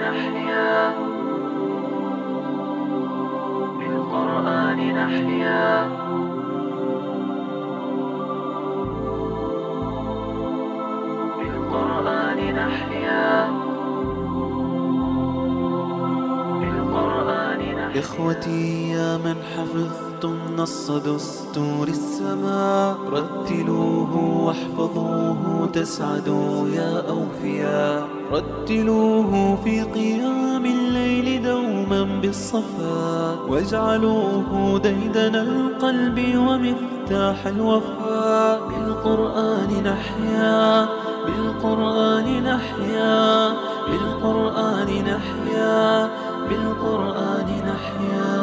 بالقرآن نحيا بالقرآن نحيا بالقرآن نحيا إخوتي يا من حفظ حفظتم نص دستور السماء رتلوه واحفظوه تسعدوا يا أوفياء رتلوه في قيام الليل دوما بالصفا واجعلوه ديدن القلب ومفتاح الوفا بالقرآن نحيا بالقرآن نحيا بالقرآن نحيا بالقرآن نحيا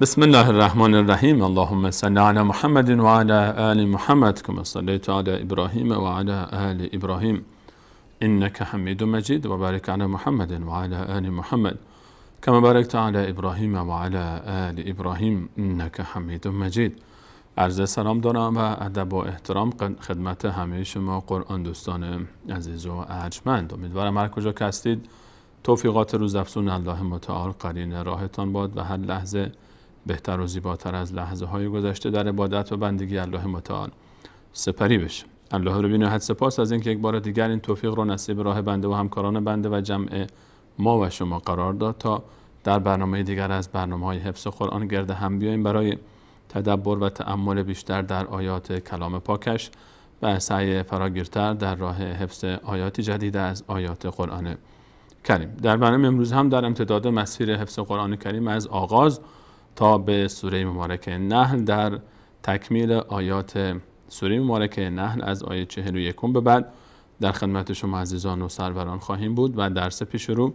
بسم الله الرحمن الرحیم اللهم صل علی محمد و علی آل محمد کما صلیت علی ابراهیم و علی آل ابراهیم انک حمید مجید و بارک علی محمد و علی آل محمد کما بارکت علی ابراهیم و علی آل ابراهیم انک حمید مجید عرض سلام دارم و ادب و احترام خدمت همه شما قرآن دوستان عزیز و ارجمند امیدوارم هر کجا که هستید توفیقات روز افزون الله متعال قرین راهتان باد و هر لحظه بهتر و زیباتر از لحظه های گذشته در عبادت و بندگی الله متعال سپری بشه الله رو بینه حد سپاس از اینکه یک بار دیگر این توفیق رو نصیب راه بنده و همکاران بنده و جمع ما و شما قرار داد تا در برنامه دیگر از برنامه های حفظ قرآن گرد هم بیاییم برای تدبر و تأمل بیشتر در آیات کلام پاکش و سعی فراگیرتر در راه حفظ آیات جدید از آیات قرآن کریم در برنامه امروز هم در امتداد مسیر حفظ قرآن کریم از آغاز تا به سوره مبارکه نحل در تکمیل آیات سوره مبارکه نحل از آیه 41 به بعد در خدمت شما عزیزان و سروران خواهیم بود و درس پیش رو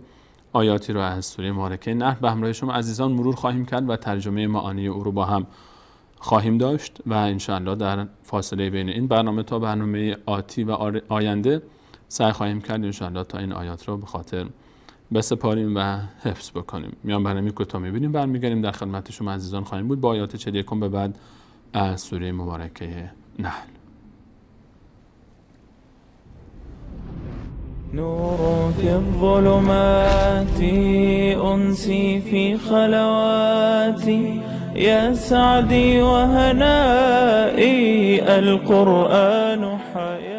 آیاتی رو از سوره مبارکه نحل به همراه شما عزیزان مرور خواهیم کرد و ترجمه معانی او رو با هم خواهیم داشت و انشاءالله در فاصله بین این برنامه تا برنامه آتی و آینده سعی خواهیم کرد انشاءالله تا این آیات رو به خاطر بسپاریم و حفظ بکنیم میان برنامه کوتاه میبینیم برمیگردیم در خدمت شما عزیزان خواهیم بود با آیات 41 به بعد از سوره مبارکه نحل نور في الظلمات أنسي في خلواتي يا سعدي وهنائي القرآن حياتي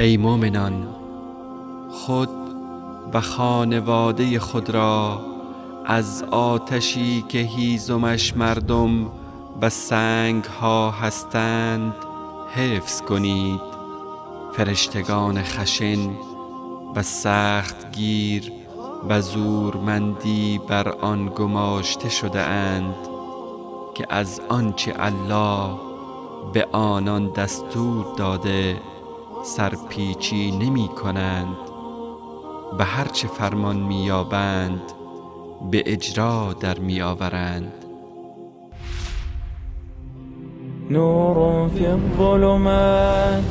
ای مؤمنان خود و خانواده خود را از آتشی که هیزمش مردم و سنگ ها هستند حفظ کنید فرشتگان خشن و سخت گیر و زورمندی بر آن گماشته شده اند که از آنچه الله به آنان دستور داده سرپیچی نمی کنند به هرچه فرمان می یابند به اجرا در میآورند نور فی الظلمات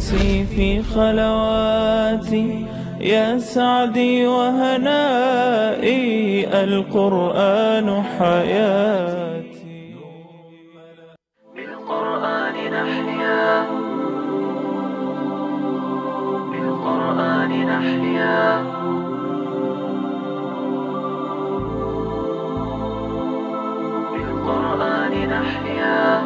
فی فی یا یا سعدی وهنائی القرآن حیاتی لنحيا بالقرآن نحيا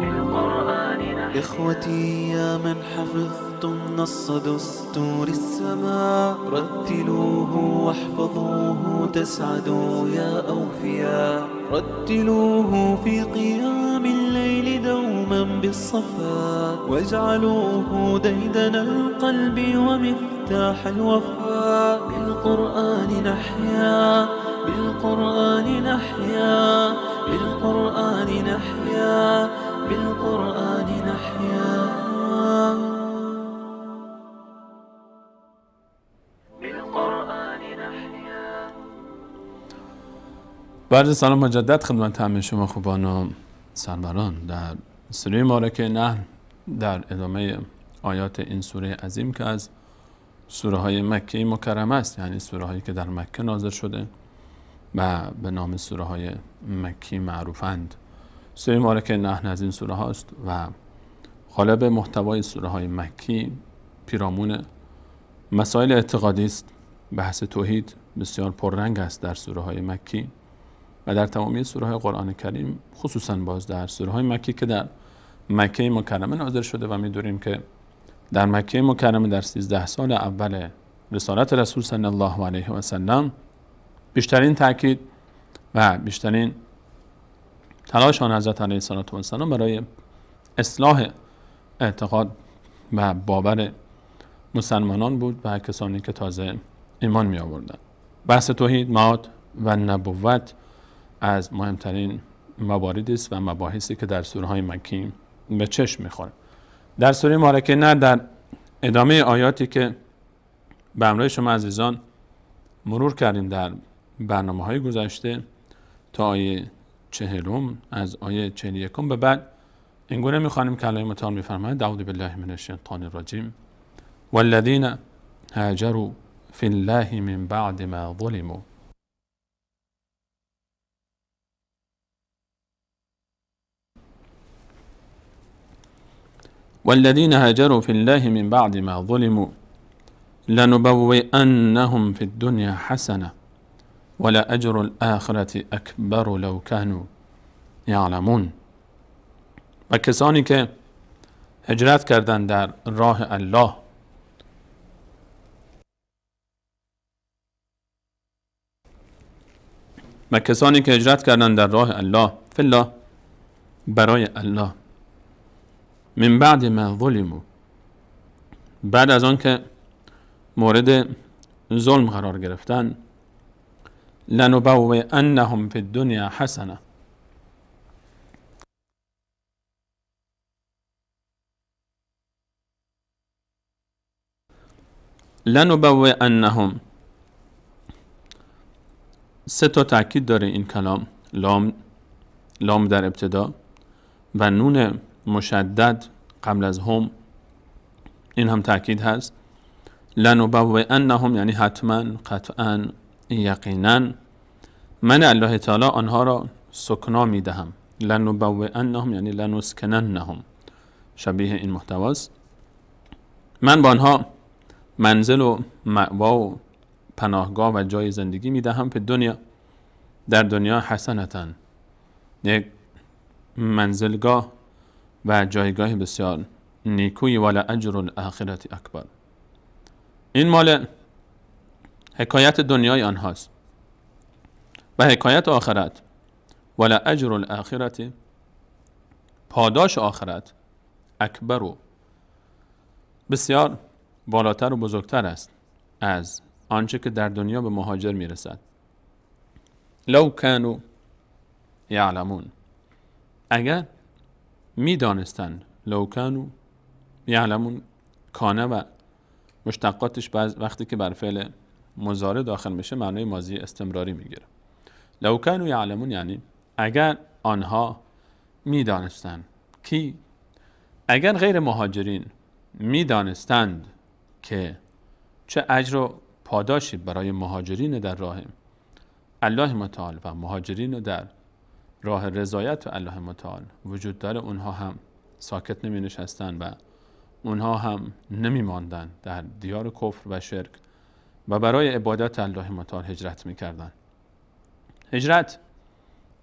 بالقرآن نحيا إخوتي يا من حفظتم نص دستور السماء رتلوه واحفظوه تسعدوا يا أوفياء رتلوه في قيام بالصفا واجعلوه ديدن القلب ومفتاح الوفا بالقرآن نحيا بالقرآن نحيا بالقرآن نحيا بالقرآن نحيا بعد سلام مجدد خدمت همه شما خوبان و سربران در سوره مبارکه نه در ادامه آیات این سوره عظیم که از سوره های مکه مکرمه است یعنی سوره هایی که در مکه نازل شده و به نام سوره های مکی معروفند سوره مبارکه نحن از این سوره هاست و غالب محتوای سوره های مکی پیرامون مسائل اعتقادی است بحث توحید بسیار پررنگ است در سوره های مکی و در تمامی سوره های قرآن کریم خصوصا باز در سوره های مکی که در مکه مکرمه نازل شده و میدونیم که در مکه مکرمه در 13 سال اول رسالت رسول صلی الله علیه و سلم بیشترین تاکید و بیشترین تلاش آن حضرت علیه السلام برای اصلاح اعتقاد و باور مسلمانان بود و کسانی که تازه ایمان می آوردن بحث توحید معاد و نبوت از مهمترین مواردی است و مباحثی که در سوره های به چشم میخوره در سوره مارکه نه در ادامه آیاتی که به همراه شما عزیزان مرور کردیم در برنامه های گذشته تا آیه چهلم از آیه چهل یکم به بعد اینگونه میخوانیم که الله متعال میفرماید اعوذ بالله من الشیطان الرجیم والذین هاجروا فی الله من بعد ما ظلموا والذين هاجروا في الله من بعد ما ظلموا لنبوئنهم في الدنيا حسنة ولا أجر الآخرة أكبر لو كانوا يعلمون و کسانی که هجرت کردن در راه الله و کسانی که هجرت کردن در راه الله فلا برای الله من بعد ما ظلمو بعد از آن که مورد ظلم قرار گرفتن لنبوه انهم فی الدنیا حسنه لنبوه انهم سه تا تاکید داره این کلام لام لام در ابتدا و نون مشدد قبل از هم این هم تاکید هست انهم یعنی حتما قطعا یقینا من الله تعالی آنها را سکنا میدهم انهم یعنی لنسکننهم شبیه این محتواست من با آنها منزل و معوا و پناهگاه و جای زندگی میدهم به دنیا در دنیا حسنتن یک منزلگاه و جایگاه بسیار نیکوی والا اجر الاخرت اکبر این مال حکایت دنیای آنهاست و حکایت آخرت ولا اجر الاخرت پاداش آخرت اکبر و بسیار بالاتر و بزرگتر است از آنچه که در دنیا به مهاجر میرسد لو کانو یعلمون اگر میدانستند لوکانو یعلمون کانه و مشتقاتش بعض وقتی که بر فعل مزاره داخل میشه معنای ماضی استمراری میگیره لوکانو یعلمون یعنی اگر آنها میدانستند کی اگر غیر مهاجرین میدانستند که چه اجر و پاداشی برای مهاجرین در راه الله متعال و مهاجرین در راه رضایت الله متعال وجود داره اونها هم ساکت نمی نشستن و اونها هم نمی ماندن در دیار کفر و شرک و برای عبادت الله متعال هجرت می کردن. هجرت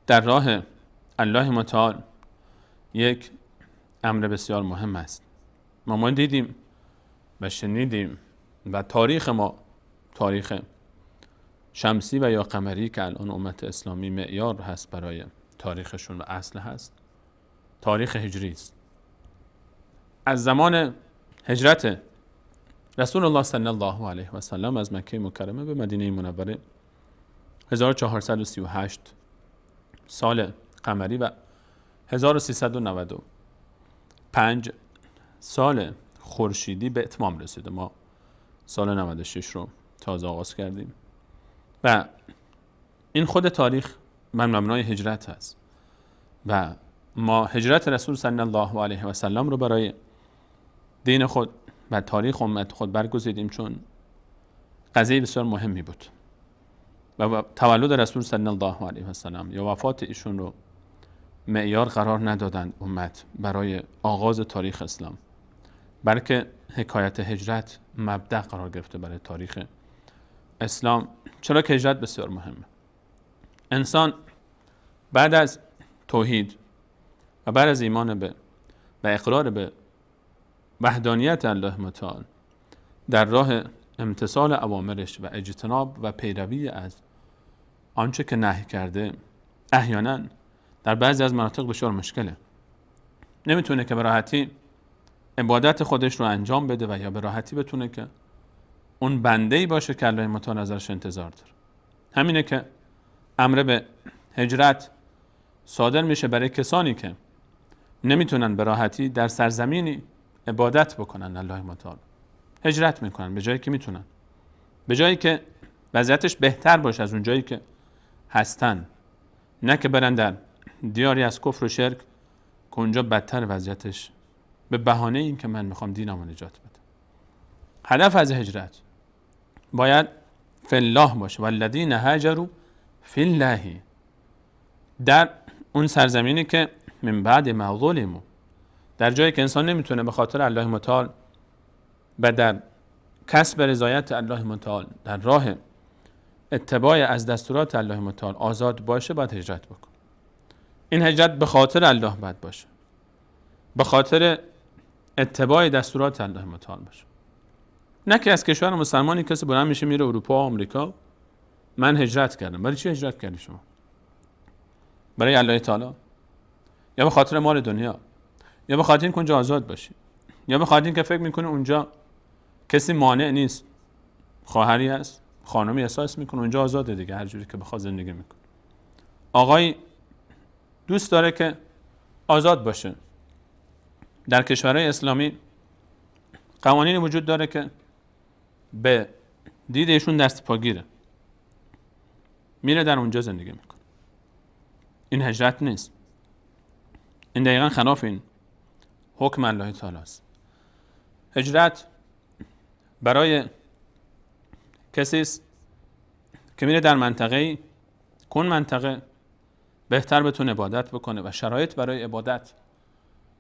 در راه الله متعال یک امر بسیار مهم است ما ما دیدیم و شنیدیم و تاریخ ما تاریخ شمسی و یا قمری که الان امت اسلامی معیار هست برای تاریخشون و اصل هست تاریخ هجری است از زمان هجرت رسول الله صلی الله علیه و سلم از مکه مکرمه به مدینه منوره 1438 سال قمری و 1395 سال خورشیدی به اتمام رسیده ما سال 96 رو تازه آغاز کردیم و این خود تاریخ من ممنوع هجرت هست و ما هجرت رسول صلی الله علیه و سلم رو برای دین خود و تاریخ امت خود برگزیدیم چون قضیه بسیار مهمی بود و تولد رسول صلی الله علیه و سلم یا وفات ایشون رو معیار قرار ندادند امت برای آغاز تاریخ اسلام بلکه حکایت هجرت مبدع قرار گرفته برای تاریخ اسلام چرا که هجرت بسیار مهمه انسان بعد از توحید و بعد از ایمان به و اقرار به وحدانیت الله متعال در راه امتصال اوامرش و اجتناب و پیروی از آنچه که نهی کرده احیانا در بعضی از مناطق بسیار مشکله نمیتونه که به راحتی عبادت خودش رو انجام بده و یا به راحتی بتونه که اون بنده ای باشه که الله متعال ازش انتظار داره همینه که امر به هجرت صادر میشه برای کسانی که نمیتونن به راحتی در سرزمینی عبادت بکنن الله متعال هجرت میکنن به جایی که میتونن به جایی که وضعیتش بهتر باشه از اون جایی که هستن نه که برن در دیاری از کفر و شرک که اونجا بدتر وضعیتش به بهانه این که من میخوام دینم نجات بدم هدف از هجرت باید فلاح باشه والذین هاجروا فی الله در اون سرزمینی که من بعد در جایی که انسان نمیتونه به خاطر الله متعال و در کسب رضایت الله متعال در راه اتباع از دستورات الله متعال آزاد باشه باید هجرت بکنه این هجرت به خاطر الله باید باشه به خاطر اتباع دستورات الله متعال باشه نه که از کشور مسلمانی کسی بلند میشه میره اروپا و آمریکا من هجرت کردم برای چی هجرت کردی شما برای الله تعالی یا به خاطر مال دنیا یا به خاطر اینکه اونجا آزاد باشی یا به خاطر اینکه فکر میکنه اونجا کسی مانع نیست خواهری هست خانمی احساس میکنه اونجا آزاده دیگه هر جوری که بخواد زندگی میکنه آقای دوست داره که آزاد باشه در کشورهای اسلامی قوانینی وجود داره که به دیدشون دست پاگیره میره در اونجا زندگی میکنه این هجرت نیست این دقیقا خلاف این حکم الله تعالی است هجرت برای کسی است که میره در منطقه کن منطقه بهتر بتون عبادت بکنه و شرایط برای عبادت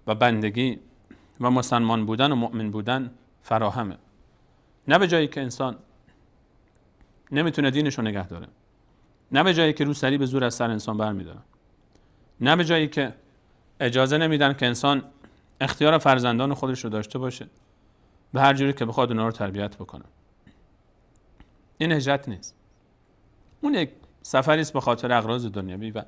و بندگی و مسلمان بودن و مؤمن بودن فراهمه نه به جایی که انسان نمیتونه دینش رو نگه داره نه به جایی که روسری به زور از سر انسان برمیدارن نه به جایی که اجازه نمیدن که انسان اختیار فرزندان خودش رو داشته باشه به هر جوری که بخواد اونا رو تربیت بکنه این هجرت نیست اون یک سفری است به خاطر اغراض دنیوی و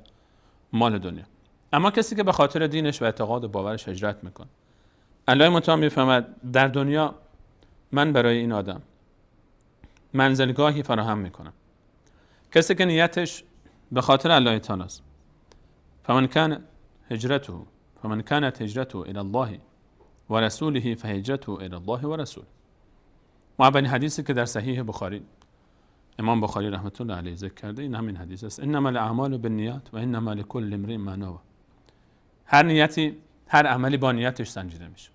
مال دنیا اما کسی که به خاطر دینش و اعتقاد و باورش هجرت میکنه الله متعال میفهمد در دنیا من برای این آدم منزلگاهی فراهم میکنم کسی که نیتش به خاطر الله تعالی است فمن کان هجرته فمن کانت هجرته الى الله ورسوله فهجرته الى الله ورسوله ما اولین حدیثی که در صحیح بخاری امام بخاری رحمت الله علیه ذکر کرده این همین حدیث است انما الاعمال بالنیات و انما لکل امرئ ما نوی هر نیتی هر عملی با نیتش سنجیده میشه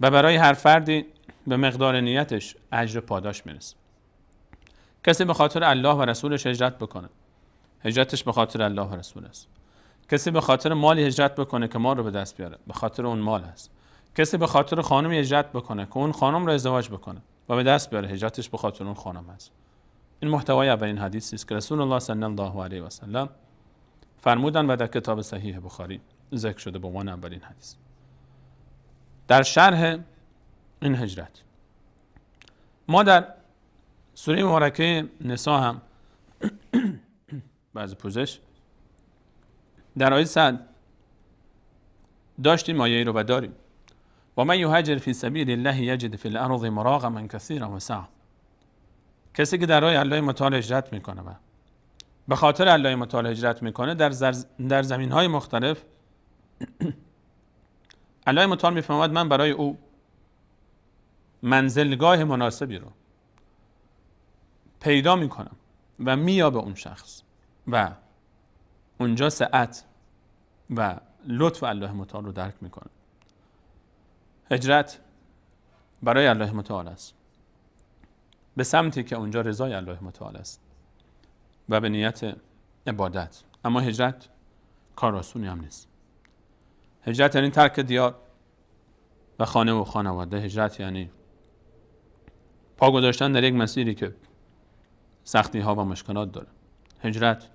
و برای هر فردی به مقدار نیتش اجر پاداش میرسه کسی به خاطر الله و رسولش هجرت بکنه هجرتش به خاطر الله و رسول است کسی به خاطر مالی هجرت بکنه که مال رو به دست بیاره به خاطر اون مال است. کسی به خاطر خانم هجرت بکنه که اون خانم رو ازدواج بکنه و به دست بیاره هجرتش به خاطر اون خانم است. این محتوای اولین حدیثی است که رسول الله صلی الله علیه و سلم فرمودن و در کتاب صحیح بخاری ذکر شده به عنوان اولین حدیث در شرح این هجرت ما در سوره مبارکه نسا هم بعض پوزش در آیه صد داشتیم آیه رو و داریم و من یهاجر فی سبیل الله یجد فی الارض من کثیرا و سعا کسی که در راه الله متعال هجرت میکنه و به خاطر الله متعال هجرت میکنه در, در زمین های مختلف الله متعال میفهمد من برای او منزلگاه مناسبی رو پیدا میکنم و میا به اون شخص و اونجا سعت و لطف الله متعال رو درک میکنم. هجرت برای الله متعال است به سمتی که اونجا رضای الله متعال است و به نیت عبادت اما هجرت کار آسونی هم نیست هجرت یعنی ترک دیار و خانه و خانواده هجرت یعنی پا گذاشتن در یک مسیری که سختی ها و مشکلات داره هجرت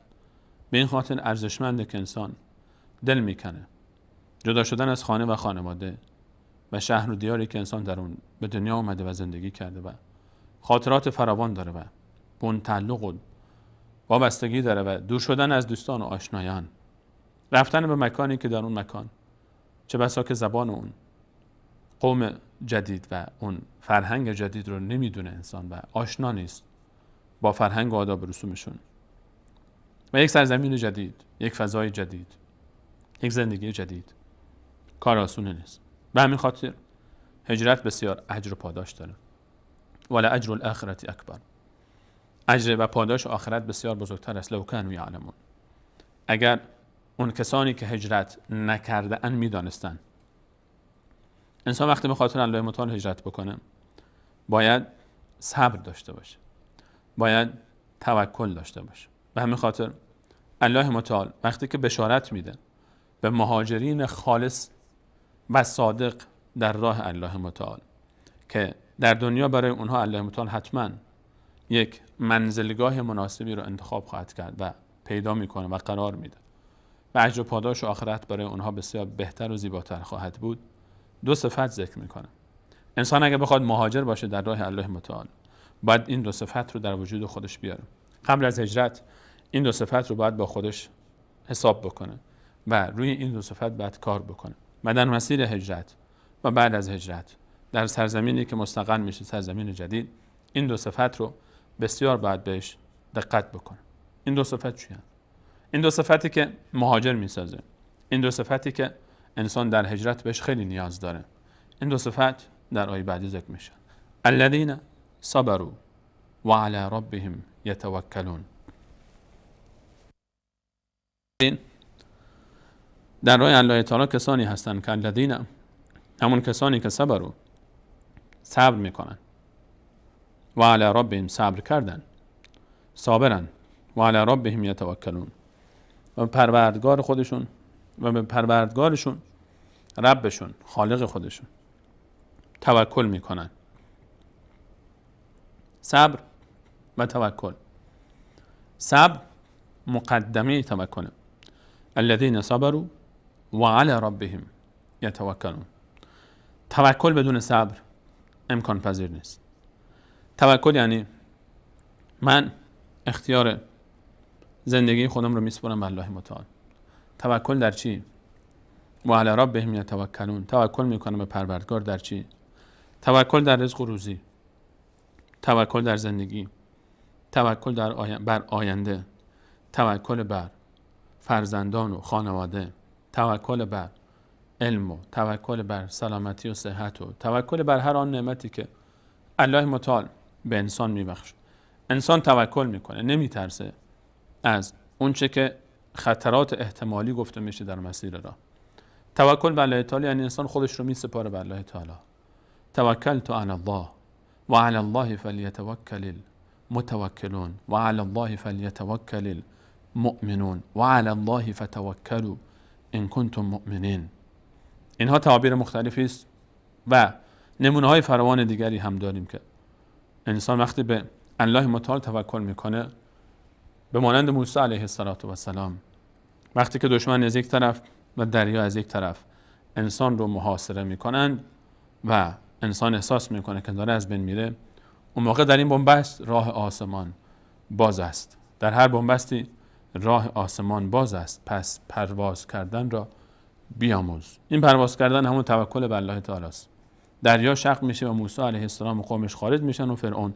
به این خاطر ارزشمنده که انسان دل میکنه جدا شدن از خانه و خانواده و شهر و دیاری که انسان در اون به دنیا آمده و زندگی کرده و خاطرات فراوان داره و به اون تعلق و وابستگی داره و دور شدن از دوستان و آشنایان رفتن به مکانی که در اون مکان چه بسا که زبان اون قوم جدید و اون فرهنگ جدید رو نمیدونه انسان و آشنا نیست با فرهنگ و آداب رسومشون و یک سرزمین جدید یک فضای جدید یک زندگی جدید کار آسونه نیست به همین خاطر هجرت بسیار اجر و پاداش داره ولا اجر الاخرت اکبر اجر و پاداش آخرت بسیار بزرگتر است لو کانوا یعلمون اگر اون کسانی که هجرت نکرده ان میدانستن انسان وقتی به خاطر الله متعال هجرت بکنه باید صبر داشته باشه باید توکل داشته باشه به همین خاطر الله متعال وقتی که بشارت میده به مهاجرین خالص و صادق در راه الله متعال که در دنیا برای اونها الله متعال حتما یک منزلگاه مناسبی رو انتخاب خواهد کرد و پیدا میکنه و قرار میده و اجر پاداش و آخرت برای اونها بسیار بهتر و زیباتر خواهد بود دو صفت ذکر میکنه انسان اگر بخواد مهاجر باشه در راه الله متعال باید این دو صفت رو در وجود خودش بیاره قبل از هجرت این دو صفت رو باید با خودش حساب بکنه و روی این دو صفت باید کار بکنه و در مسیر هجرت و بعد از هجرت در سرزمینی که مستقل میشه سرزمین جدید این دو صفت رو بسیار باید بهش دقت بکنه این دو صفت چی این دو صفتی که مهاجر میسازه این دو صفتی که انسان در هجرت بهش خیلی نیاز داره این دو صفت در آیه بعدی ذکر میشه. الذین صبروا وعلی ربهم یتوکلون در راه الله تعالی کسانی هستند که الذین همون کسانی که صبر رو صبر میکنن و علی ربهم صبر کردن صابرن و علی ربهم یتوکلون و پروردگار خودشون و به پروردگارشون ربشون خالق خودشون توکل میکنن صبر و توکل صبر مقدمه توکله الذین صبروا وعلی ربهم یتوکلون توکل بدون صبر امکان پذیر نیست توکل یعنی من اختیار زندگی خودم رو میسپرم به الله متعال توکل در چی و علی ربهم یتوکلون توکل میکنم به پروردگار در چی توکل در رزق و روزی توکل در زندگی توکل در بر آینده توکل بر فرزندان و خانواده توکل بر علم و توکل بر سلامتی و صحت و توکل بر هر آن نعمتی که الله متعال به انسان میبخشه انسان توکل میکنه نمیترسه از اونچه که خطرات احتمالی گفته میشه در مسیر را توکل بر الله تعالی یعنی انسان خودش رو میسپاره بر الله تعالی توکل تو الله وعلى الله فليتوكل المتوكلون وعلى الله فليتوكل المؤمنون وعلى الله فتوکلوا ان کنتم مؤمنین اینها تعابیر مختلفی است و نمونه های فراوان دیگری هم داریم که انسان وقتی به الله متعال توکل میکنه به مانند موسی علیه السلام وقتی که دشمن از یک طرف و دریا از یک طرف انسان رو محاصره میکنند و انسان احساس میکنه که داره از بین میره اون موقع در این بنبست راه آسمان باز است در هر بنبستی راه آسمان باز است پس پرواز کردن را بیاموز این پرواز کردن همون توکل بر الله تعالی است دریا شق میشه و موسی علیه السلام و قومش خارج میشن و فرعون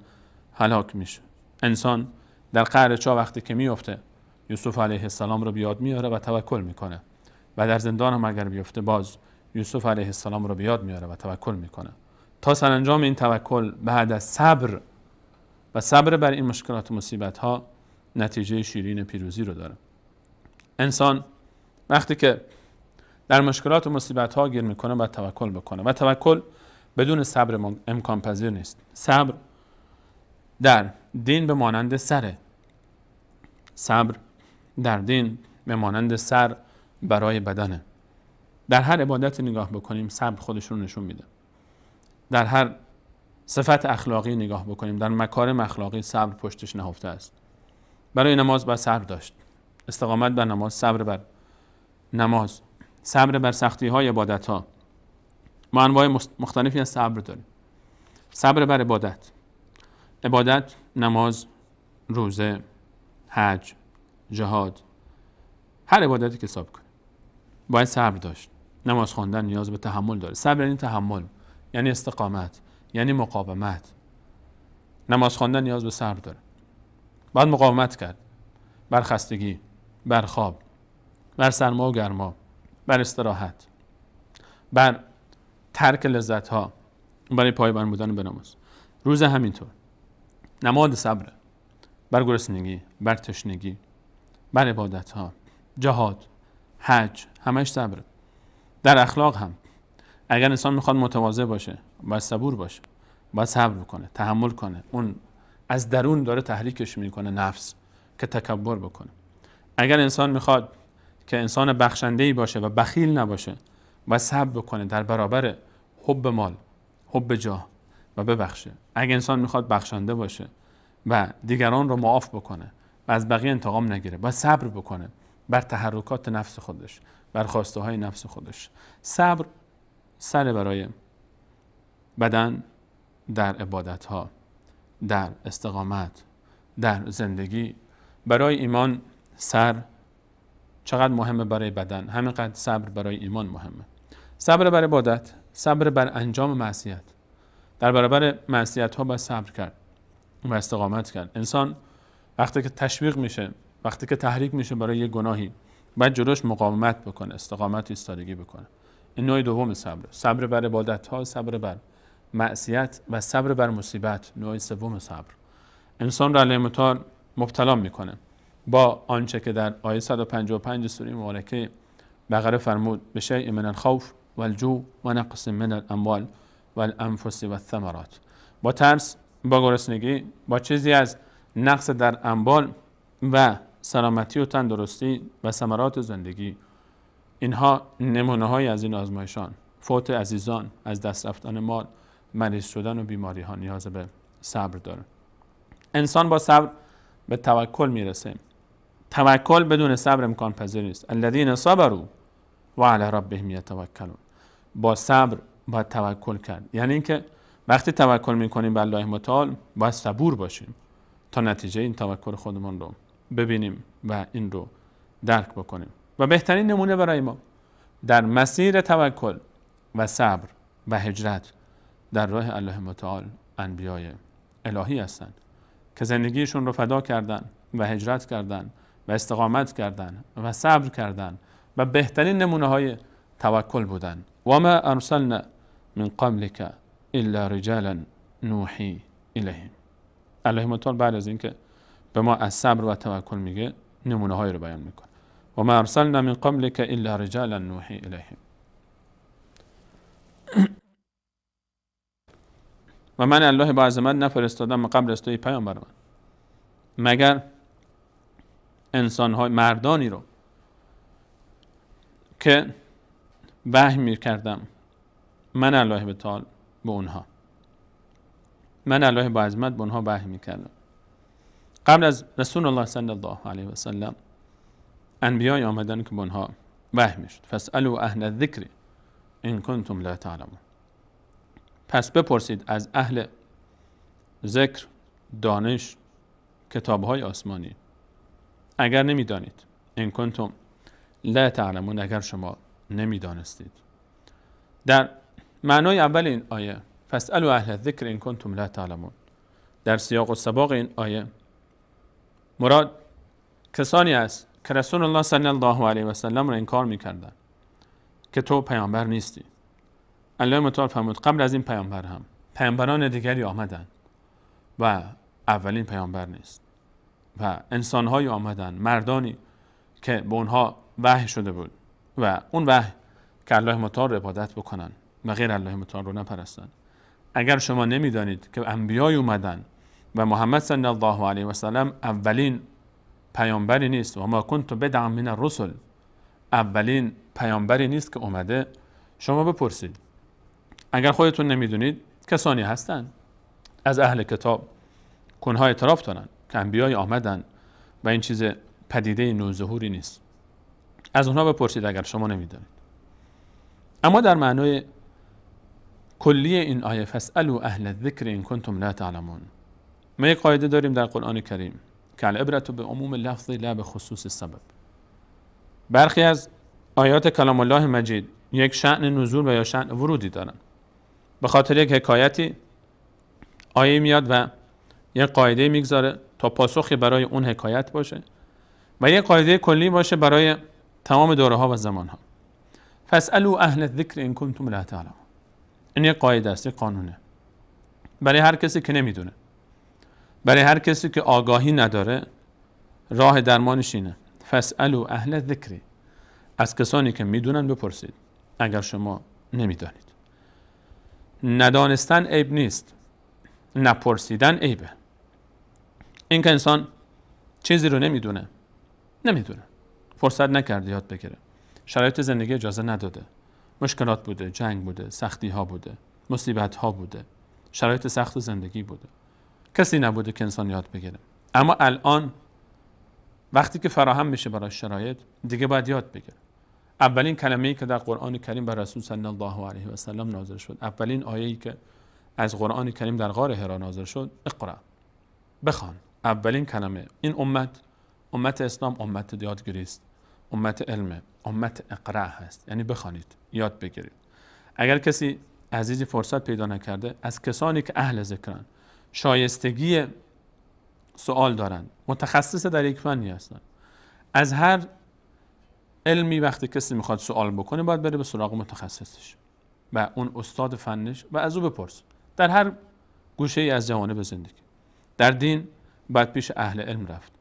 هلاک میشه انسان در قعر چا وقتی که میفته یوسف علیه السلام رو بیاد میاره و توکل میکنه و در زندان هم اگر بیفته باز یوسف علیه السلام رو بیاد میاره و توکل میکنه تا سرانجام این توکل بعد از صبر و صبر بر این مشکلات و مصیبت ها نتیجه شیرین پیروزی رو داره انسان وقتی که در مشکلات و مصیبت ها گیر میکنه باید توکل بکنه و توکل بدون صبر امکان پذیر نیست صبر در دین به مانند سره صبر در دین به مانند سر برای بدنه در هر عبادت نگاه بکنیم صبر خودش رو نشون میده در هر صفت اخلاقی نگاه بکنیم در مکارم اخلاقی صبر پشتش نهفته است برای نماز باید صبر داشت استقامت بر نماز صبر بر نماز صبر بر سختی های عبادت ها ما انواع مختلفی از صبر داریم صبر بر عبادت عبادت نماز روزه حج جهاد هر عبادتی که صبر کنیم باید صبر داشت نماز خواندن نیاز به تحمل داره صبر این یعنی تحمل یعنی استقامت یعنی مقاومت نماز خواندن نیاز به صبر داره باید مقاومت کرد بر خستگی بر خواب بر سرما و گرما بر استراحت بر ترک لذت ها برای پایبند بودن به نماز روز همینطور نماد صبر بر گرسنگی بر تشنگی بر عبادت ها جهاد حج همش صبر در اخلاق هم اگر انسان میخواد متواضع باشه باید صبور باشه باید صبر کنه تحمل کنه اون از درون داره تحریکش میکنه نفس که تکبر بکنه اگر انسان میخواد که انسان بخشنده ای باشه و بخیل نباشه و صبر بکنه در برابر حب مال حب جا و ببخشه اگر انسان میخواد بخشنده باشه و دیگران رو معاف بکنه و از بقیه انتقام نگیره و صبر بکنه بر تحرکات نفس خودش بر خواسته های نفس خودش صبر سر برای بدن در عبادت ها در استقامت در زندگی برای ایمان سر چقدر مهمه برای بدن همینقدر صبر برای ایمان مهمه صبر بر عبادت صبر بر انجام معصیت در برابر معصیت ها باید صبر کرد و استقامت کرد انسان وقتی که تشویق میشه وقتی که تحریک میشه برای یه گناهی باید جلوش مقاومت بکنه استقامت ایستادگی بکنه نوع دوم صبر صبر بر عبادت ها صبر بر معصیت و صبر بر مصیبت نوع سوم صبر انسان را علیه مطال مبتلا میکنه با آنچه که در آیه 155 سوره مبارکه بقره فرمود به شیء من الخوف والجو و نقص من الاموال والانفس والثمرات با ترس با گرسنگی با چیزی از نقص در اموال و سلامتی و تندرستی و ثمرات زندگی اینها نمونه های از این آزمایشان فوت عزیزان از دست رفتن مال مریض شدن و بیماری ها نیاز به صبر داره انسان با صبر به توکل میرسه توکل بدون صبر امکان پذیر نیست الذین صبروا و علی ربهم یتوکلون با صبر با توکل کرد یعنی اینکه وقتی توکل میکنیم به الله متعال باید صبور باشیم تا نتیجه این توکل خودمان رو ببینیم و این رو درک بکنیم و بهترین نمونه برای ما در مسیر توکل و صبر و هجرت در راه الله متعال انبیای الهی هستند که زندگیشون رو فدا کردن و هجرت کردن و استقامت کردن و صبر کردن و بهترین نمونه های توکل بودن و ما ارسلنا من قبلك الا رجالا نوحی الیهم الله متعال بعد از اینکه به ما از صبر و توکل میگه نمونه های رو بیان میکنه و ما ارسلنا من قبلک الا رجالا نوحی الیهم و من الله با عظمت نفرستادم قبل از پیام پیامبر من مگر های مردانی رو که وحی می کردم من الله به به اونها من الله با عظمت به اونها وحی میکردم. قبل از رسول الله صلی الله علیه و سلم انبیای آمدن که به وحی میشد فسالو اهل الذکر این کنتم لا تعلمون پس بپرسید از اهل ذکر دانش های آسمانی اگر نمیدانید این کنتم لا تعلمون اگر شما نمیدانستید در معنای اول این آیه فسالو اهل ذکر این کنتم لا تعلمون در سیاق و سباق این آیه مراد کسانی است که رسول الله صلی الله علیه و سلم را انکار میکردن که تو پیامبر نیستی الله متعال فرمود قبل از این پیامبر هم پیامبران دیگری آمدن و اولین پیامبر نیست و انسانهایی آمدن مردانی که به اونها وحی شده بود و اون وحی که الله متعال رو عبادت بکنن و غیر الله متعال رو نپرستن اگر شما نمیدانید که انبیای اومدن و محمد صلی الله علیه و سلم اولین پیامبری نیست و ما کنتم بدعم من الرسل اولین پیامبری نیست که اومده شما بپرسید اگر خودتون نمیدونید کسانی هستند از اهل کتاب کنها اعتراف دارن که انبیای آمدن و این چیز پدیده نوظهوری نیست از اونها بپرسید اگر شما نمیدونید اما در معنای کلی این آیه فسألو اهل ذکر این کنتم لا تعلمون ما یک قاعده داریم در قرآن کریم که تو به عموم لفظ لا به خصوص سبب برخی از آیات کلام الله مجید یک شعن نزول و یا شعن ورودی دارن به خاطر یک حکایتی آیه میاد و یک قاعده میگذاره تا پاسخی برای اون حکایت باشه و یک قاعده کلی باشه برای تمام دوره ها و زمان ها فسالو اهل ذکر ان کنتم لا تعلمون این یک قاعده است یک قانونه برای هر کسی که نمیدونه برای هر کسی که آگاهی نداره راه درمانش اینه فسالو اهل ذکری از کسانی که میدونن بپرسید اگر شما نمیدانید ندانستن عیب نیست نپرسیدن عیبه این که انسان چیزی رو نمیدونه نمیدونه فرصت نکرده یاد بگیره شرایط زندگی اجازه نداده مشکلات بوده جنگ بوده سختی ها بوده مصیبت ها بوده شرایط سخت زندگی بوده کسی نبوده که انسان یاد بگیره اما الان وقتی که فراهم میشه برای شرایط دیگه باید یاد بگیره اولین کلمه ای که در قرآن کریم بر رسول صلی الله علیه و سلم نازل شد اولین آیه که از قرآن کریم در غار حرا نازل شد اقرا بخوان اولین کلمه این امت امت اسلام امت یادگیری است امت علم، امت اقرا هست یعنی بخوانید یاد بگیرید اگر کسی عزیزی فرصت پیدا نکرده از کسانی که اهل ذکرن شایستگی سوال دارند متخصص در یک فنی هستن از هر علمی وقتی کسی میخواد سوال بکنه باید بره به سراغ متخصصش و اون استاد فنش و از او بپرس در هر گوشه ای از جوانه به زندگی در دین باید پیش اهل علم رفت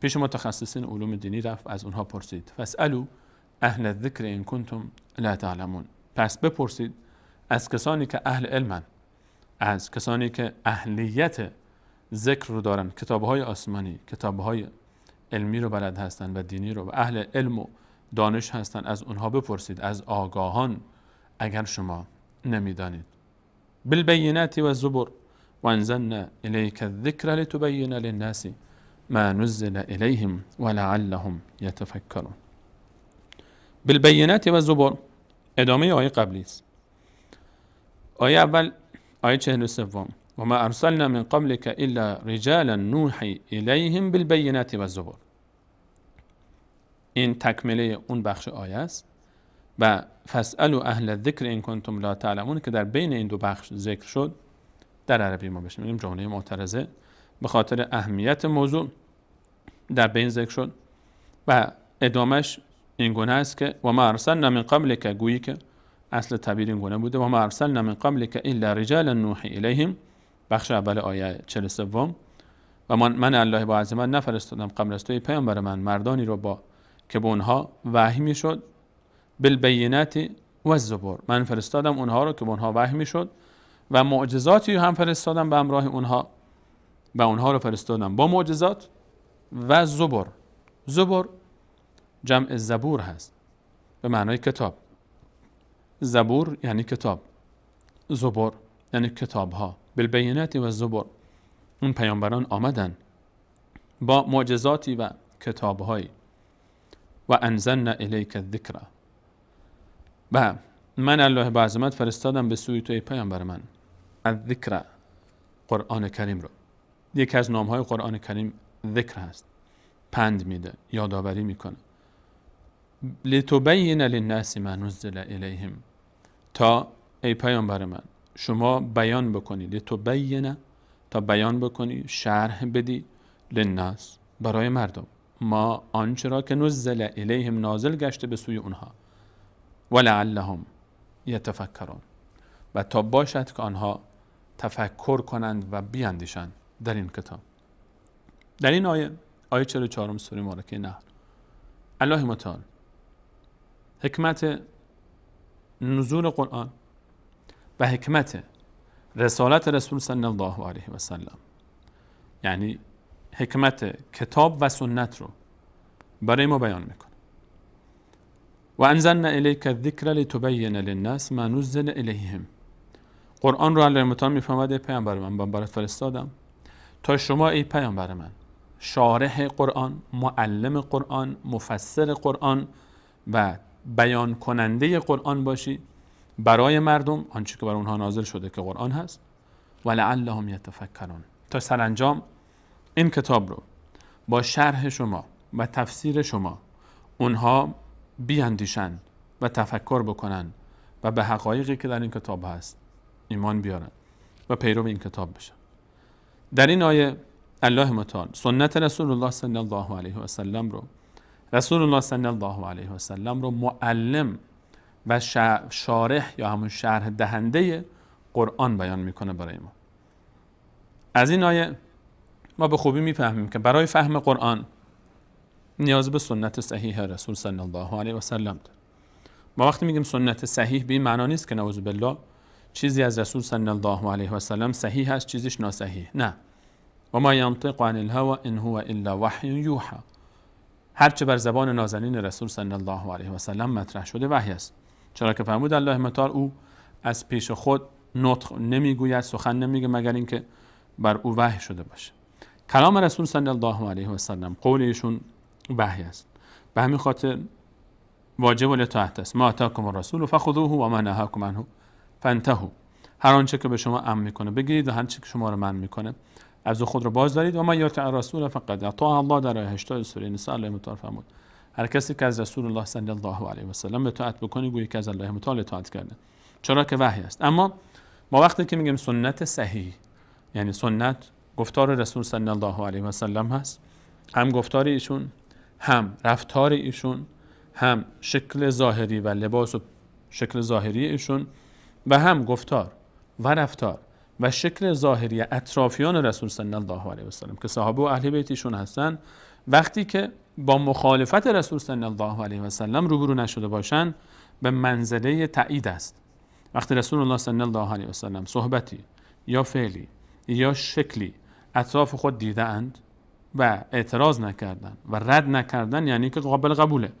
پیش متخصصین علوم دینی رفت از اونها پرسید فسالو اهل ذکر این کنتم لا تعلمون پس بپرسید از کسانی که اهل علمن از کسانی که اهلیت ذکر رو دارن کتابهای آسمانی کتابهای علمی رو بلد هستن و دینی رو و اهل علم و دانش هستن از اونها بپرسید از آگاهان اگر شما نمیدانید بالبینات و زبر و انزلنا الیک الذکر لتبین للناس ما نزل الیهم ولعلهم یتفکرون بالبینات و زبر ادامه آیه قبلی است آیه اول آیه 43 و ما ارسلنا من قبلك الا رجالا نوحی الیهم بالبینات و این تکمله اون بخش آیه است و فسألو اهل ذکر ان کنتم لا تعلمون که در بین این دو بخش ذکر شد در عربی ما بشه میگیم جمله معترضه به خاطر اهمیت موضوع در بین ذکر شد و ادامش این گونه است که و ما ارسلنا من قبل که گویی که اصل تبیر این گونه بوده و ما ارسلنا من قبل که الا رجال نوحی الیهم بخش اول آیه سوم. و من, من الله با من نفرستادم قبل از توی بر من مردانی رو با که به اونها وحی میشد بالبینات و الزبور من فرستادم اونها رو که به اونها وحی میشد و معجزاتی هم فرستادم به همراه اونها و اونها رو فرستادم با معجزات و زبور زبور جمع زبور هست به معنای کتاب زبور یعنی کتاب زبور یعنی کتاب ها بالبینات و زبور اون پیامبران آمدن با معجزاتی و کتابهایی و انزلنا الیک الذکر و من الله به فرستادم به سوی تو پیامبر من الذکر قرآن کریم رو یکی از نامهای قرآن کریم ذکر هست پند میده یادآوری میکنه لتبین للناس ما نزل الیهم تا ای برای من شما بیان بکنید تو بینه تا بیان بکنی شرح بدی لناس برای مردم ما آنچه را که نزل الیهم نازل گشته به سوی اونها ولعلهم یتفکرون و تا باشد که آنها تفکر کنند و بیاندیشند در این کتاب در این آیه آیه 44 سوره مارکه نه الله متعال حکمت نزول قرآن و حکمت رسالت رسول صلی الله علیه و سلم یعنی حکمت کتاب و سنت رو برای ما بیان میکنه و انزلنا الیک الذکر لتبین للناس ما نزل الیهم قرآن رو الله متام میفهمد ای پیامبر من من برات فرستادم تا شما ای پیامبر من شارح قرآن معلم قرآن مفسر قرآن و بیان کننده قرآن باشی برای مردم آنچه که بر اونها نازل شده که قرآن هست لعلهم یتفکرون تا سرانجام این کتاب رو با شرح شما و تفسیر شما اونها بیاندیشند و تفکر بکنن و به حقایقی که در این کتاب هست ایمان بیارن و پیرو این کتاب بشن در این آیه الله متعال سنت رسول الله صلی الله علیه و سلم رو رسول الله صلی الله علیه و سلم رو معلم و شارح یا همون شرح دهنده قرآن بیان میکنه برای ما از این آیه ما به خوبی میفهمیم که برای فهم قرآن نیاز به سنت صحیح رسول صلی الله علیه و سلم داره ما وقتی میگیم سنت صحیح به این معنا نیست که نعوذ بالله چیزی از رسول صلی الله علیه و سلم صحیح است چیزیش ناصحیح نه و ما ینطق عن الهوی ان هو الا وحی یوحی چه بر زبان نازنین رسول صلی الله علیه و سلم مطرح شده وحی است چرا که فرمود الله متعال او از پیش خود نطق نمیگوید سخن نمیگه مگر اینکه بر او وحی شده باشه کلام رسول صلی الله علیه و سلم قول ایشون وحی است به همین خاطر واجب لطاعت است ما اتاکم الرسول فخذوه و ما نهاکم عنه فانتهوا هر آنچه که به شما امر میکنه بگیرید و هر که شما رو من میکنه از خود رو باز دارید و من یاد که رسول فقط اطاع الله در آیه 80 سوره نساء الله متعال فرمود هر کسی که از رسول الله صلی الله علیه و سلم اطاعت بکنه گویی که از الله متعال اطاعت کرده چرا که وحی است اما ما وقتی که میگیم سنت صحیح یعنی سنت گفتار رسول صلی الله علیه و سلم هست هم گفتار ایشون هم رفتار ایشون هم شکل ظاهری و لباس و شکل ظاهری ایشون و هم گفتار و رفتار و شکل ظاهری اطرافیان رسول صلی الله علیه و سلم که صحابه و اهل بیتشون هستن وقتی که با مخالفت رسول صلی الله علیه و سلم روبرو نشده باشن به منزله تایید است وقتی رسول الله صلی الله علیه و سلم صحبتی یا فعلی یا شکلی اطراف خود دیده اند و اعتراض نکردن و رد نکردن یعنی که قابل قبوله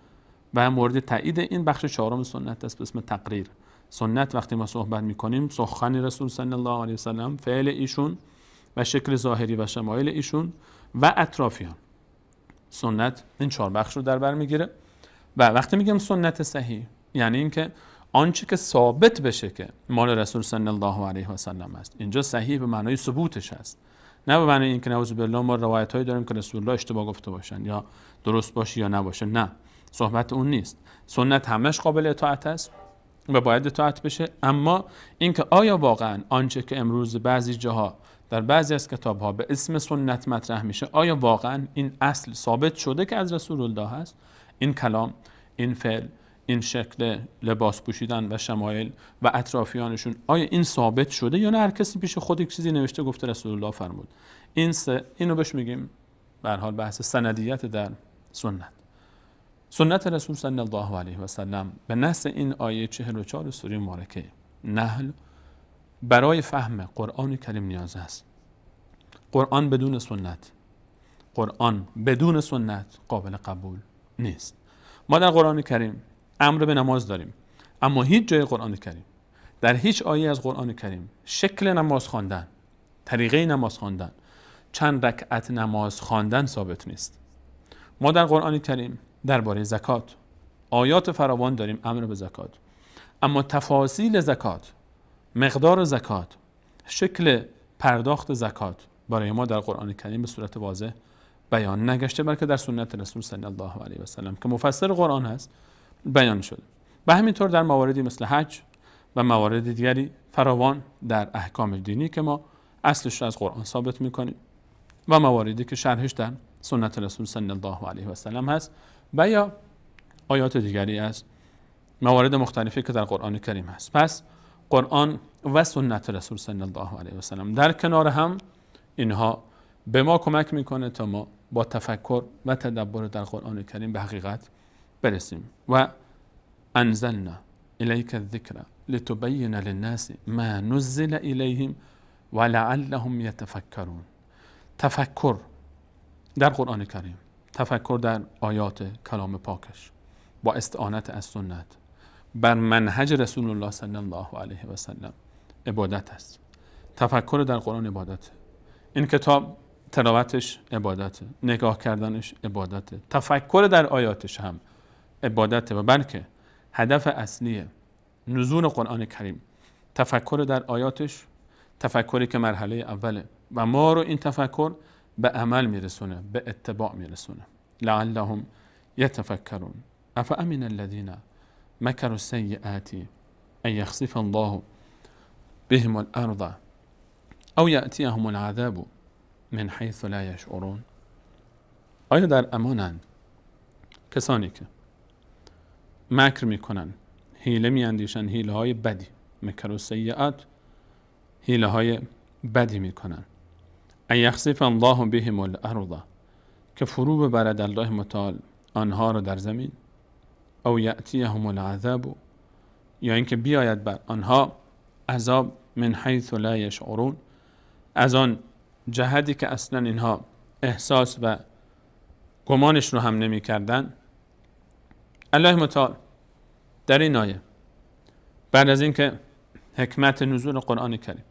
و مورد تایید این بخش چهارم سنت است به اسم تقریر سنت وقتی ما صحبت میکنیم سخن رسول صلی الله علیه وسلم فعل ایشون و شکل ظاهری و شمایل ایشون و اطرافیان سنت این چهار بخش رو در بر میگیره و وقتی میگم سنت صحیح یعنی اینکه آنچه که ثابت بشه که مال رسول صلی الله علیه و سلم است اینجا صحیح به معنای ثبوتش است نه به معنی اینکه نعوذ بالله ما روایت هایی داریم که رسول الله اشتباه گفته باشن یا درست باشه یا نباشه نه صحبت اون نیست سنت همش قابل اطاعت است و باید اطاعت بشه اما اینکه آیا واقعا آنچه که امروز بعضی جاها در بعضی از کتاب ها به اسم سنت مطرح میشه آیا واقعا این اصل ثابت شده که از رسول الله هست این کلام این فعل این شکل لباس پوشیدن و شمایل و اطرافیانشون آیا این ثابت شده یا نه هر کسی پیش خود یک چیزی نوشته گفته رسول الله فرمود این اینو بهش میگیم به حال بحث سندیت در سنت سنت رسول صلی الله علیه و سلم به نص این آیه 44 سوره مبارکه نحل برای فهم قرآن کریم نیاز است قرآن بدون سنت قرآن بدون سنت قابل قبول نیست ما در قرآن کریم امر به نماز داریم اما هیچ جای قرآن کریم در هیچ آیه از قرآن کریم شکل نماز خواندن طریقه نماز خواندن چند رکعت نماز خواندن ثابت نیست ما در قرآن کریم درباره زکات آیات فراوان داریم امر به زکات اما تفاصیل زکات مقدار زکات شکل پرداخت زکات برای ما در قرآن کریم به صورت واضح بیان نگشته بلکه در سنت رسول صلی الله علیه و سلم که مفسر قرآن هست بیان شده همین طور در مواردی مثل حج و موارد دیگری فراوان در احکام دینی که ما اصلش را از قرآن ثابت میکنیم و مواردی که شرحش در سنت رسول صلی الله علیه و هست و یا آیات دیگری از موارد مختلفی که در قرآن کریم هست پس قرآن و سنت رسول صلی الله علیه و سلم در کنار هم اینها به ما کمک میکنه تا ما با تفکر و تدبر در قرآن کریم به حقیقت برسیم و انزلنا الیک الذکر لتبین للناس ما نزل الیهم ولعلهم یتفکرون تفکر در قرآن کریم تفکر در آیات کلام پاکش با استعانت از سنت بر منهج رسول الله صلی الله علیه و سلم عبادت است تفکر در قرآن عبادت این کتاب تلاوتش عبادته نگاه کردنش عبادته تفکر در آیاتش هم عبادته و بلکه هدف اصلی نزول قرآن کریم تفکر در آیاتش تفکری که مرحله اوله و ما رو این تفکر بأمال عمل باتباع به لعلهم يتفكرون افامن الذين مكروا السيئات ان يخسف الله بهم الارض او يأتيهم العذاب من حيث لا يشعرون آیا در امانند کسانی که مکر میکنن حیله میاندیشن حیله های بدی مکر و سیعت حیله های بدی میکنن ان یخسف الله بهم الارض که فرو ببرد الله متعال آنها رو در زمین او یأتیهم العذاب یا اینکه بیاید بر آنها عذاب من حیث لا یشعرون از آن جهدی که اصلا اینها احساس و گمانش رو هم نمی کردن الله متعال در این آیه بعد از اینکه حکمت نزول قرآن کریم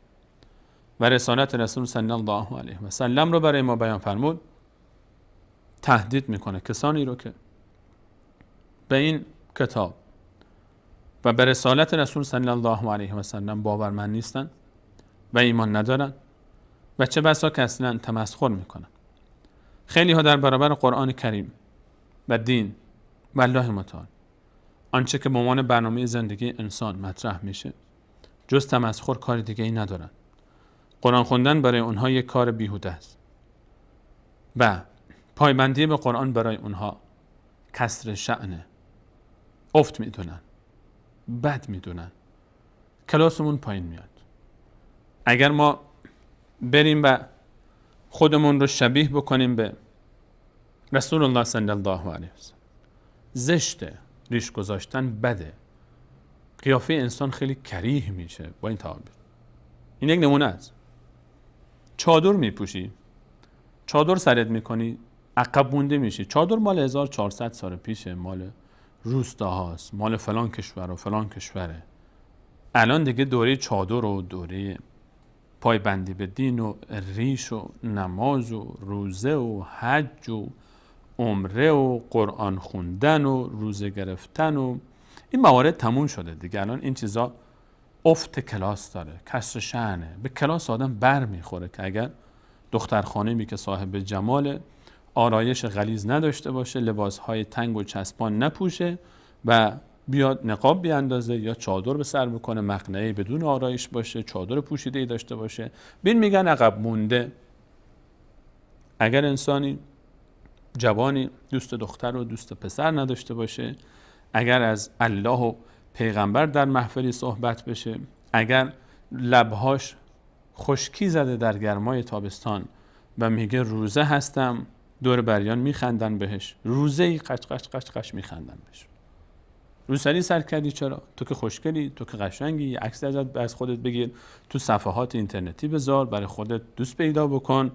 و رسالت رسول صلی الله علیه و سلم رو برای ما بیان فرمود تهدید میکنه کسانی رو که به این کتاب و به رسالت رسول صلی الله علیه و سلم باورمند نیستن و ایمان ندارن و چه بسا که اصلا تمسخر میکنن خیلی ها در برابر قرآن کریم و دین و الله متعال آنچه که به عنوان برنامه زندگی انسان مطرح میشه جز تمسخر کار دیگه ای ندارن قرآن خوندن برای اونها یک کار بیهوده است و پایبندی به قرآن برای اونها کسر شعنه افت میدونن بد میدونن کلاسمون پایین میاد اگر ما بریم و خودمون رو شبیه بکنیم به رسول الله صلی الله علیه وسلم زشته ریش گذاشتن بده قیافه انسان خیلی کریه میشه با این تعابیر این یک نمونه است چادر میپوشی چادر سرت میکنی عقب مونده میشی چادر مال 1400 سال پیشه مال روستاهاست مال فلان کشور و فلان کشوره الان دیگه دوره چادر و دوره پایبندی به دین و ریش و نماز و روزه و حج و عمره و قرآن خوندن و روزه گرفتن و این موارد تموم شده دیگه الان این چیزا افت کلاس داره کسر شعنه به کلاس آدم بر میخوره که اگر دختر خانمی که صاحب جماله آرایش غلیز نداشته باشه لباسهای تنگ و چسبان نپوشه و بیاد نقاب بیاندازه یا چادر به سر بکنه مقنعه بدون آرایش باشه چادر پوشیده ای داشته باشه بین میگن عقب مونده اگر انسانی جوانی دوست دختر و دوست پسر نداشته باشه اگر از الله و پیغمبر در محفلی صحبت بشه اگر لبهاش خشکی زده در گرمای تابستان و میگه روزه هستم دور بریان میخندن بهش روزه ای قش قچ قش قش میخندن بهش روسری سر کردی چرا تو که خوشگلی تو که قشنگی عکس ازت از خودت بگیر تو صفحات اینترنتی بذار برای خودت دوست پیدا بکن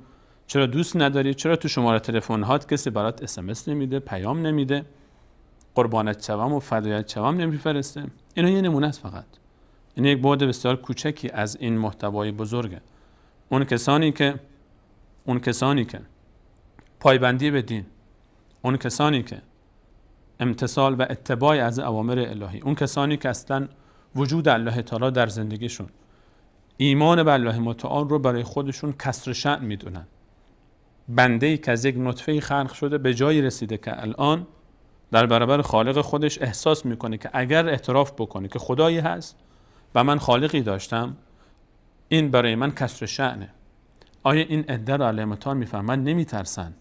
چرا دوست نداری چرا تو شماره تلفن هات کسی برات اس نمیده پیام نمیده قربانت شوم و فدایت شوم نمیفرسته اینا یه نمونه است فقط این یک بعد بسیار کوچکی از این محتوای بزرگه اون کسانی که اون کسانی که پایبندی به دین اون کسانی که امتصال و اتباع از اوامر الهی اون کسانی که اصلا وجود الله تعالی در زندگیشون ایمان به الله متعال رو برای خودشون کسر شأن میدونن بنده ای که از یک نطفه خلق شده به جایی رسیده که الان در برابر خالق خودش احساس میکنه که اگر اعتراف بکنه که خدایی هست و من خالقی داشتم این برای من کسر شعنه آیا این عده رو علیه میفهمن نمیترسن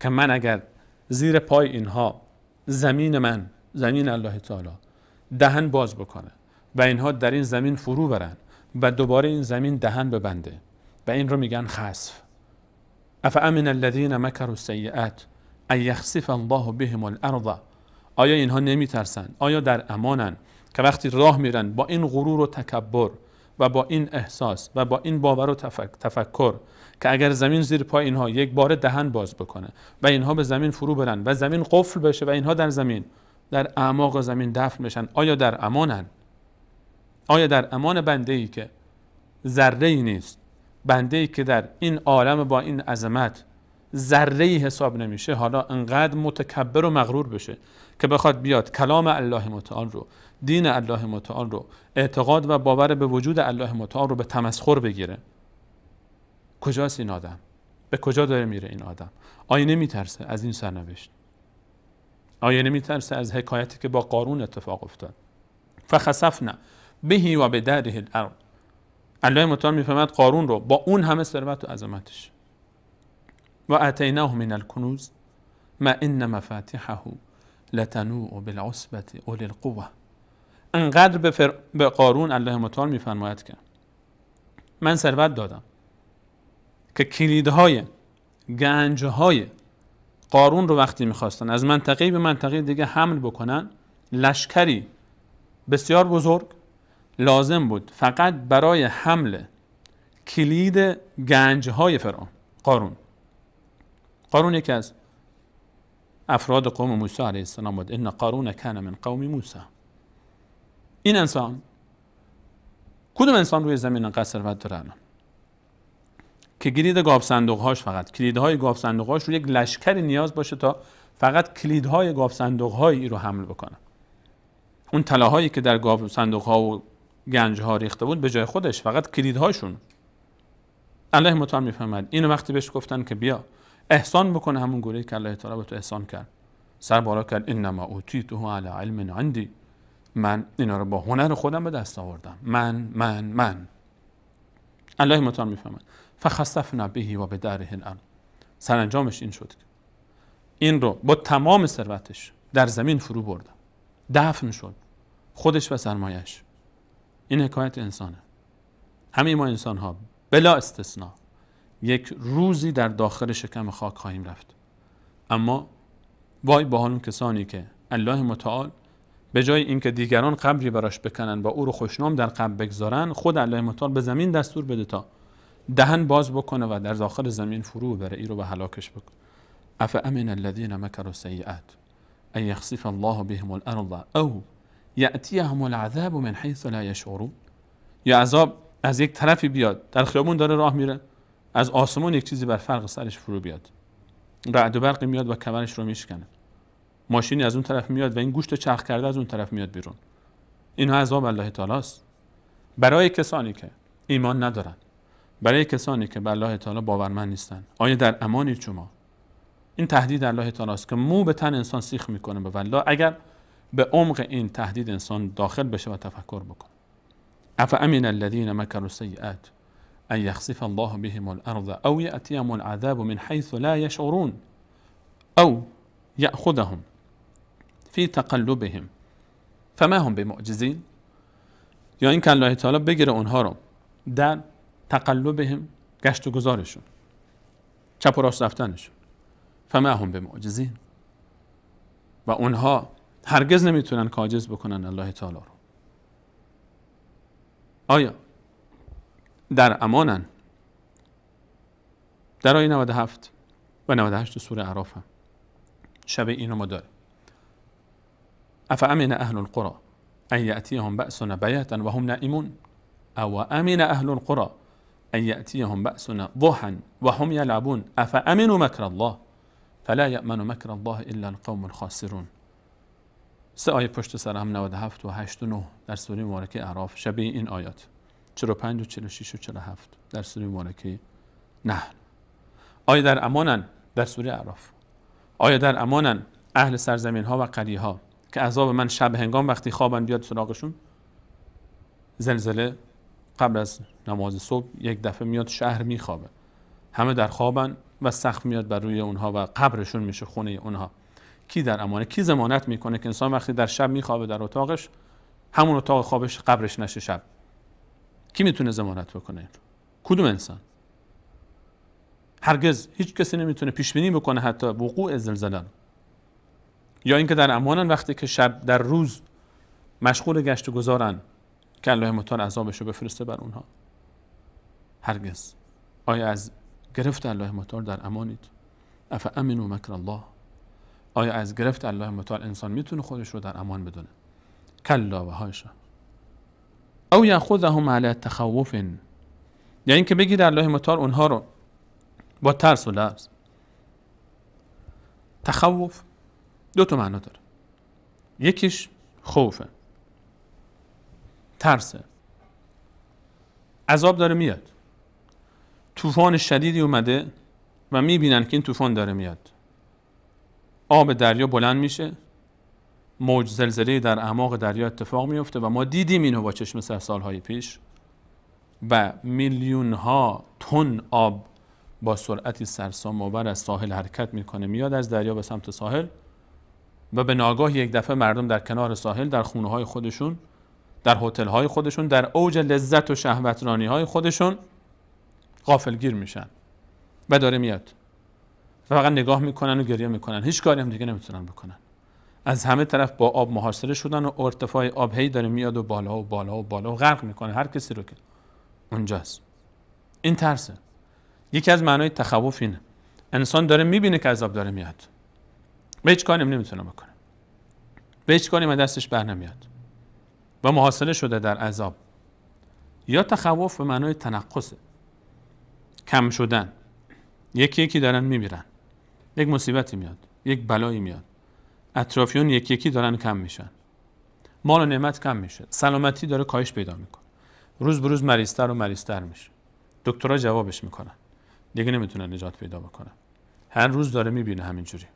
که من اگر زیر پای اینها زمین من زمین الله تعالی دهن باز بکنه و اینها در این زمین فرو برن و دوباره این زمین دهن ببنده و این رو میگن خصف امن الذین و سیعت ان یخسف الله بهم الارض آیا اینها نمی ترسند آیا در امانن که وقتی راه میرن با این غرور و تکبر و با این احساس و با این باور و تفکر که اگر زمین زیر پای اینها یک بار دهن باز بکنه و اینها به زمین فرو برن و زمین قفل بشه و اینها در زمین در اعماق زمین دفن بشن آیا در امانن آیا در امان بنده ای که ذره ای نیست بنده ای که در این عالم با این عظمت ذره حساب نمیشه حالا انقدر متکبر و مغرور بشه که بخواد بیاد کلام الله متعال رو دین الله متعال رو اعتقاد و باور به وجود الله متعال رو به تمسخر بگیره کجاست این آدم به کجا داره میره این آدم آیا نمیترسه از این سرنوشت آیا نمیترسه از حکایتی که با قارون اتفاق افتاد فخسفنا بهی و به دره الارض الله متعال میفهمد قارون رو با اون همه ثروت و عظمتش و اتیناه من الکنوز ما ان مفاتحه لتنوع بالعصبت اول القوه انقدر به, فر... به قارون الله متعال میفرماید که من ثروت دادم که کلیدهای گنجهای قارون رو وقتی میخواستن از منطقه به منطقه دیگه حمل بکنن لشکری بسیار بزرگ لازم بود فقط برای حمل کلید گنجهای فرعون قارون قارون یکی از افراد قوم موسی علیه السلام بود ان قارون کان من قوم موسی این انسان کدوم انسان روی زمین قصر ثروت داره که کلید گاب صندوق هاش فقط کلیدهای گاب صندوق هاش رو یک لشکری نیاز باشه تا فقط کلیدهای گاب صندوق رو حمل بکنه اون طلاهایی که در گاب صندوق ها و گنج ها ریخته بود به جای خودش فقط کلیدهاشون الله متعال میفهمد اینو وقتی بهش گفتن که بیا احسان بکنه همون گوره که الله تعالی به تو احسان کرد سر بالا کرد انما اوتیته علی علم عندی من اینا رو با هنر خودم به دست آوردم من من من الله متعال میفهمد فخسفنا بهی و به دره الارض سرانجامش این شد این رو با تمام ثروتش در زمین فرو بردم دفن شد خودش و سرمایش این حکایت انسانه همه ما انسان ها بلا استثنا یک روزی در داخل شکم خاک خواهیم رفت اما وای با حال کسانی که الله متعال به جای اینکه دیگران قبری براش بکنن با او رو خوشنام در قبر بگذارن خود الله متعال به زمین دستور بده تا دهن باز بکنه و در داخل زمین فرو بره ای رو به هلاکش بکنه اف امن الذين مكروا السيئات ان يخسف الله بهم الارض او ياتيهم العذاب من حيث لا يشعرون یا عذاب از یک طرفی بیاد در خیابون داره راه میره از آسمان یک چیزی بر فرق سرش فرو بیاد رعد و برقی میاد و کمرش رو میشکنه ماشینی از اون طرف میاد و این گوشت چرخ کرده از اون طرف میاد بیرون اینها عذاب الله تعالی است برای کسانی که ایمان ندارن برای کسانی که به الله تعالی باورمند نیستن آیا در امانی شما این تهدید الله تعالی است که مو به تن انسان سیخ میکنه به والله اگر به عمق این تهدید انسان داخل بشه و تفکر بکنه اف امین الذین مکروا سیئات أن يخسف الله بهم الأرض أو يأتيهم العذاب من حيث لا يشعرون أو يأخذهم في تقلبهم فما هم بمعجزين یا این که الله تعالی بگیره اونها رو در تقلبهم گشت و گذارشون چپ و راست رفتنشون فما هم به معجزین و اونها هرگز نمیتونن کاجز بکنن الله تعالی رو آیا در امانن در آیه 97 و 98 سوره اعراف هم شب اینو ما داریم افامن اهل القرى ان یاتیهم بأسنا بیتا و هم نائمون او امن اهل القرى ان یاتیهم بأسنا ضحا و هم یلعبون افامنوا مکر الله فلا یأمن مکر الله الا القوم الخاسرون سه آیه پشت سر هم 97 و 89 در سوره مبارکه اعراف شبیه این آیات 45 و 46 و 47 در سوره مبارکه نه آیا در امانن در سوره اعراف آیا در امانن اهل سرزمین ها و قریه ها که عذاب من شب هنگام وقتی خوابن بیاد سراغشون زلزله قبل از نماز صبح یک دفعه میاد شهر میخوابه همه در خوابن و سخت میاد بر روی اونها و قبرشون میشه خونه اونها کی در امانه کی زمانت میکنه که انسان وقتی در شب میخوابه در اتاقش همون اتاق خوابش قبرش نشه شب کی میتونه زمانت بکنه این کدوم انسان هرگز هیچ کسی نمیتونه پیش بینی بکنه حتی وقوع زلزله یا اینکه در امانن وقتی که شب در روز مشغول گشت و گذارن که الله متعال عذابش رو بفرسته بر اونها هرگز آیا از گرفت الله متعال در امانید اف امنو مکر الله آیا از گرفت الله متعال انسان میتونه خودش رو در امان بدونه کلا و هایش. او یاخذهم علی تخوف یا یعنی اینکه بگید الله متعال اونها رو با ترس و لرز تخوف دو تا معنا داره یکیش خوفه ترسه عذاب داره میاد طوفان شدیدی اومده و میبینن که این طوفان داره میاد آب دریا بلند میشه موج زلزله در اعماق دریا اتفاق میفته و ما دیدیم اینو با چشم سر سالهای پیش و میلیون ها تن آب با سرعتی سرسام آور از ساحل حرکت میکنه میاد از دریا به سمت ساحل و به ناگاه یک دفعه مردم در کنار ساحل در خونه های خودشون در هتل های خودشون در اوج لذت و شهوترانی های خودشون غافلگیر میشن و داره میاد و فقط نگاه میکنن و گریه میکنن هیچ کاری هم دیگه نمیتونن بکنن از همه طرف با آب محاصره شدن و ارتفاع آب هی داره میاد و بالا و بالا و بالا و غرق میکنه هر کسی رو که اونجاست این ترسه یکی از معنای تخوف اینه انسان داره میبینه که عذاب داره میاد به هیچ کاری نمیتونه بکنه به هیچ کاری دستش بر نمیاد و محاصله شده در عذاب یا تخوف به معنای تنقصه کم شدن یکی یکی دارن میمیرن یک مصیبتی میاد یک بلایی میاد اطرافیان یکی یکی دارن کم میشن مال و نعمت کم میشه سلامتی داره کاهش پیدا میکن روز به روز مریضتر و مریضتر میشه دکترها جوابش میکنن دیگه نمیتونن نجات پیدا بکنن هر روز داره میبینه همینجوری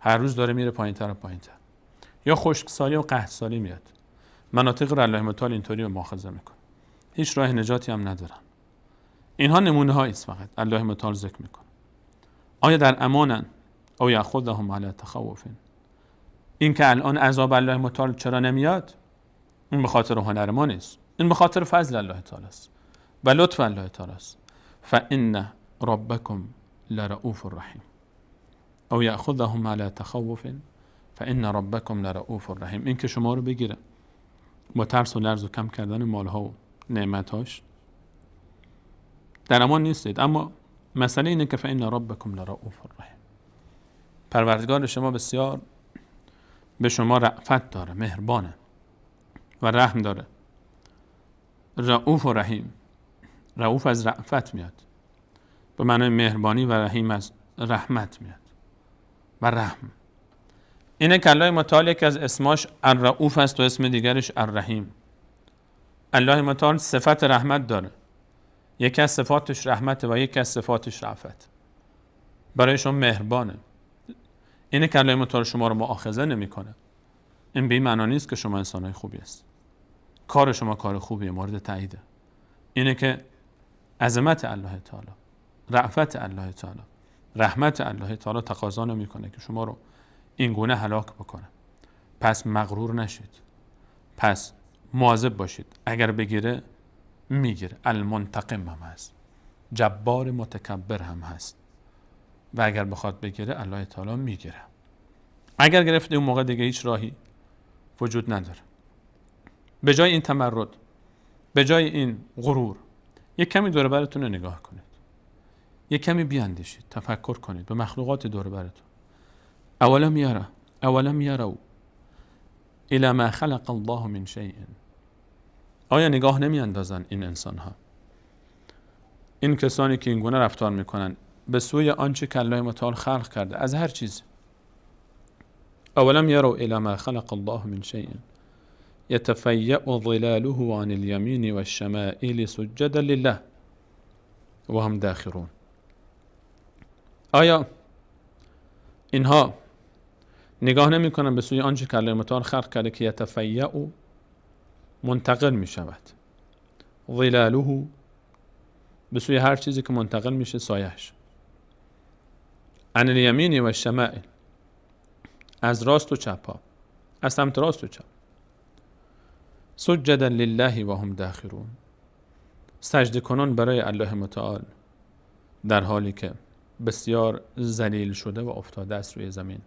هر روز داره میره پایینتر و پایینتر یا خشکسالی و سالی میاد مناطق رو الله متعال اینطوری به ماخذه میکنه هیچ راه نجاتی هم ندارن اینها نمونه هایی فقط الله متعال ذکر میکنه آیا در امانن او علی تخوفین این که الان عذاب الله متعال چرا نمیاد این به خاطر هنر ما نیست این به خاطر فضل الله تعالی است و لطف الله تعالی است فان ربکم لرؤوف الرحیم او یأخذهم علی تخوف فان ربکم لرؤوف الرحیم این که شما رو بگیره با ترس و لرز و کم کردن مالها و نعمتاش در امان نیستید اما مسئله اینه که فان ربکم لرؤوف رحیم پروردگار شما بسیار به شما رعفت داره مهربانه و رحم داره رعوف و رحیم رعوف از رعفت میاد به معنای مهربانی و رحیم از رحمت میاد و رحم اینه که الله متعال یکی از اسماش الرعوف است و اسم دیگرش الرحیم الله متعال صفت رحمت داره یکی از صفاتش رحمت و یکی از صفاتش رعفت برای شما مهربانه که کلمه تا شما رو نمی نمیکنه این به این معنا نیست که شما انسانهای خوبی است کار شما کار خوبیه مورد تاییده اینه که عظمت الله تعالی رعفت الله تعالی رحمت الله تعالی تقاضا کنه که شما رو این گونه هلاک بکنه پس مغرور نشید پس مواظب باشید اگر بگیره میگیره المنتقم هم هست جبار متکبر هم هست و اگر بخواد بگیره الله تعالی میگیره اگر گرفته اون موقع دیگه هیچ راهی وجود نداره به جای این تمرد به جای این غرور یک کمی دور براتون نگاه کنید یک کمی بیاندیشید تفکر کنید به مخلوقات دور براتون اولا میاره اولا میاره او الی ما خلق الله من شیء آیا نگاه نمیاندازن این انسان ها این کسانی که این گونه رفتار میکنن به سوی آنچه که متعال خلق کرده از هر چیز اولم یرو الی ما خلق الله من شیء یتفیع ظلاله عن الیمین و الشمائل سجدا لله و هم داخرون آیا اینها نگاه نمی به سوی آنچه که الله متعال خلق کرده که یتفیع منتقل می شود ظلاله به سوی هر چیزی که منتقل میشه سایهش عن الیمین و الشمائل از راست و چپ از سمت راست و چپ سجدا لله و هم داخلون سجده کنان برای الله متعال در حالی که بسیار ذلیل شده و افتاده است روی زمین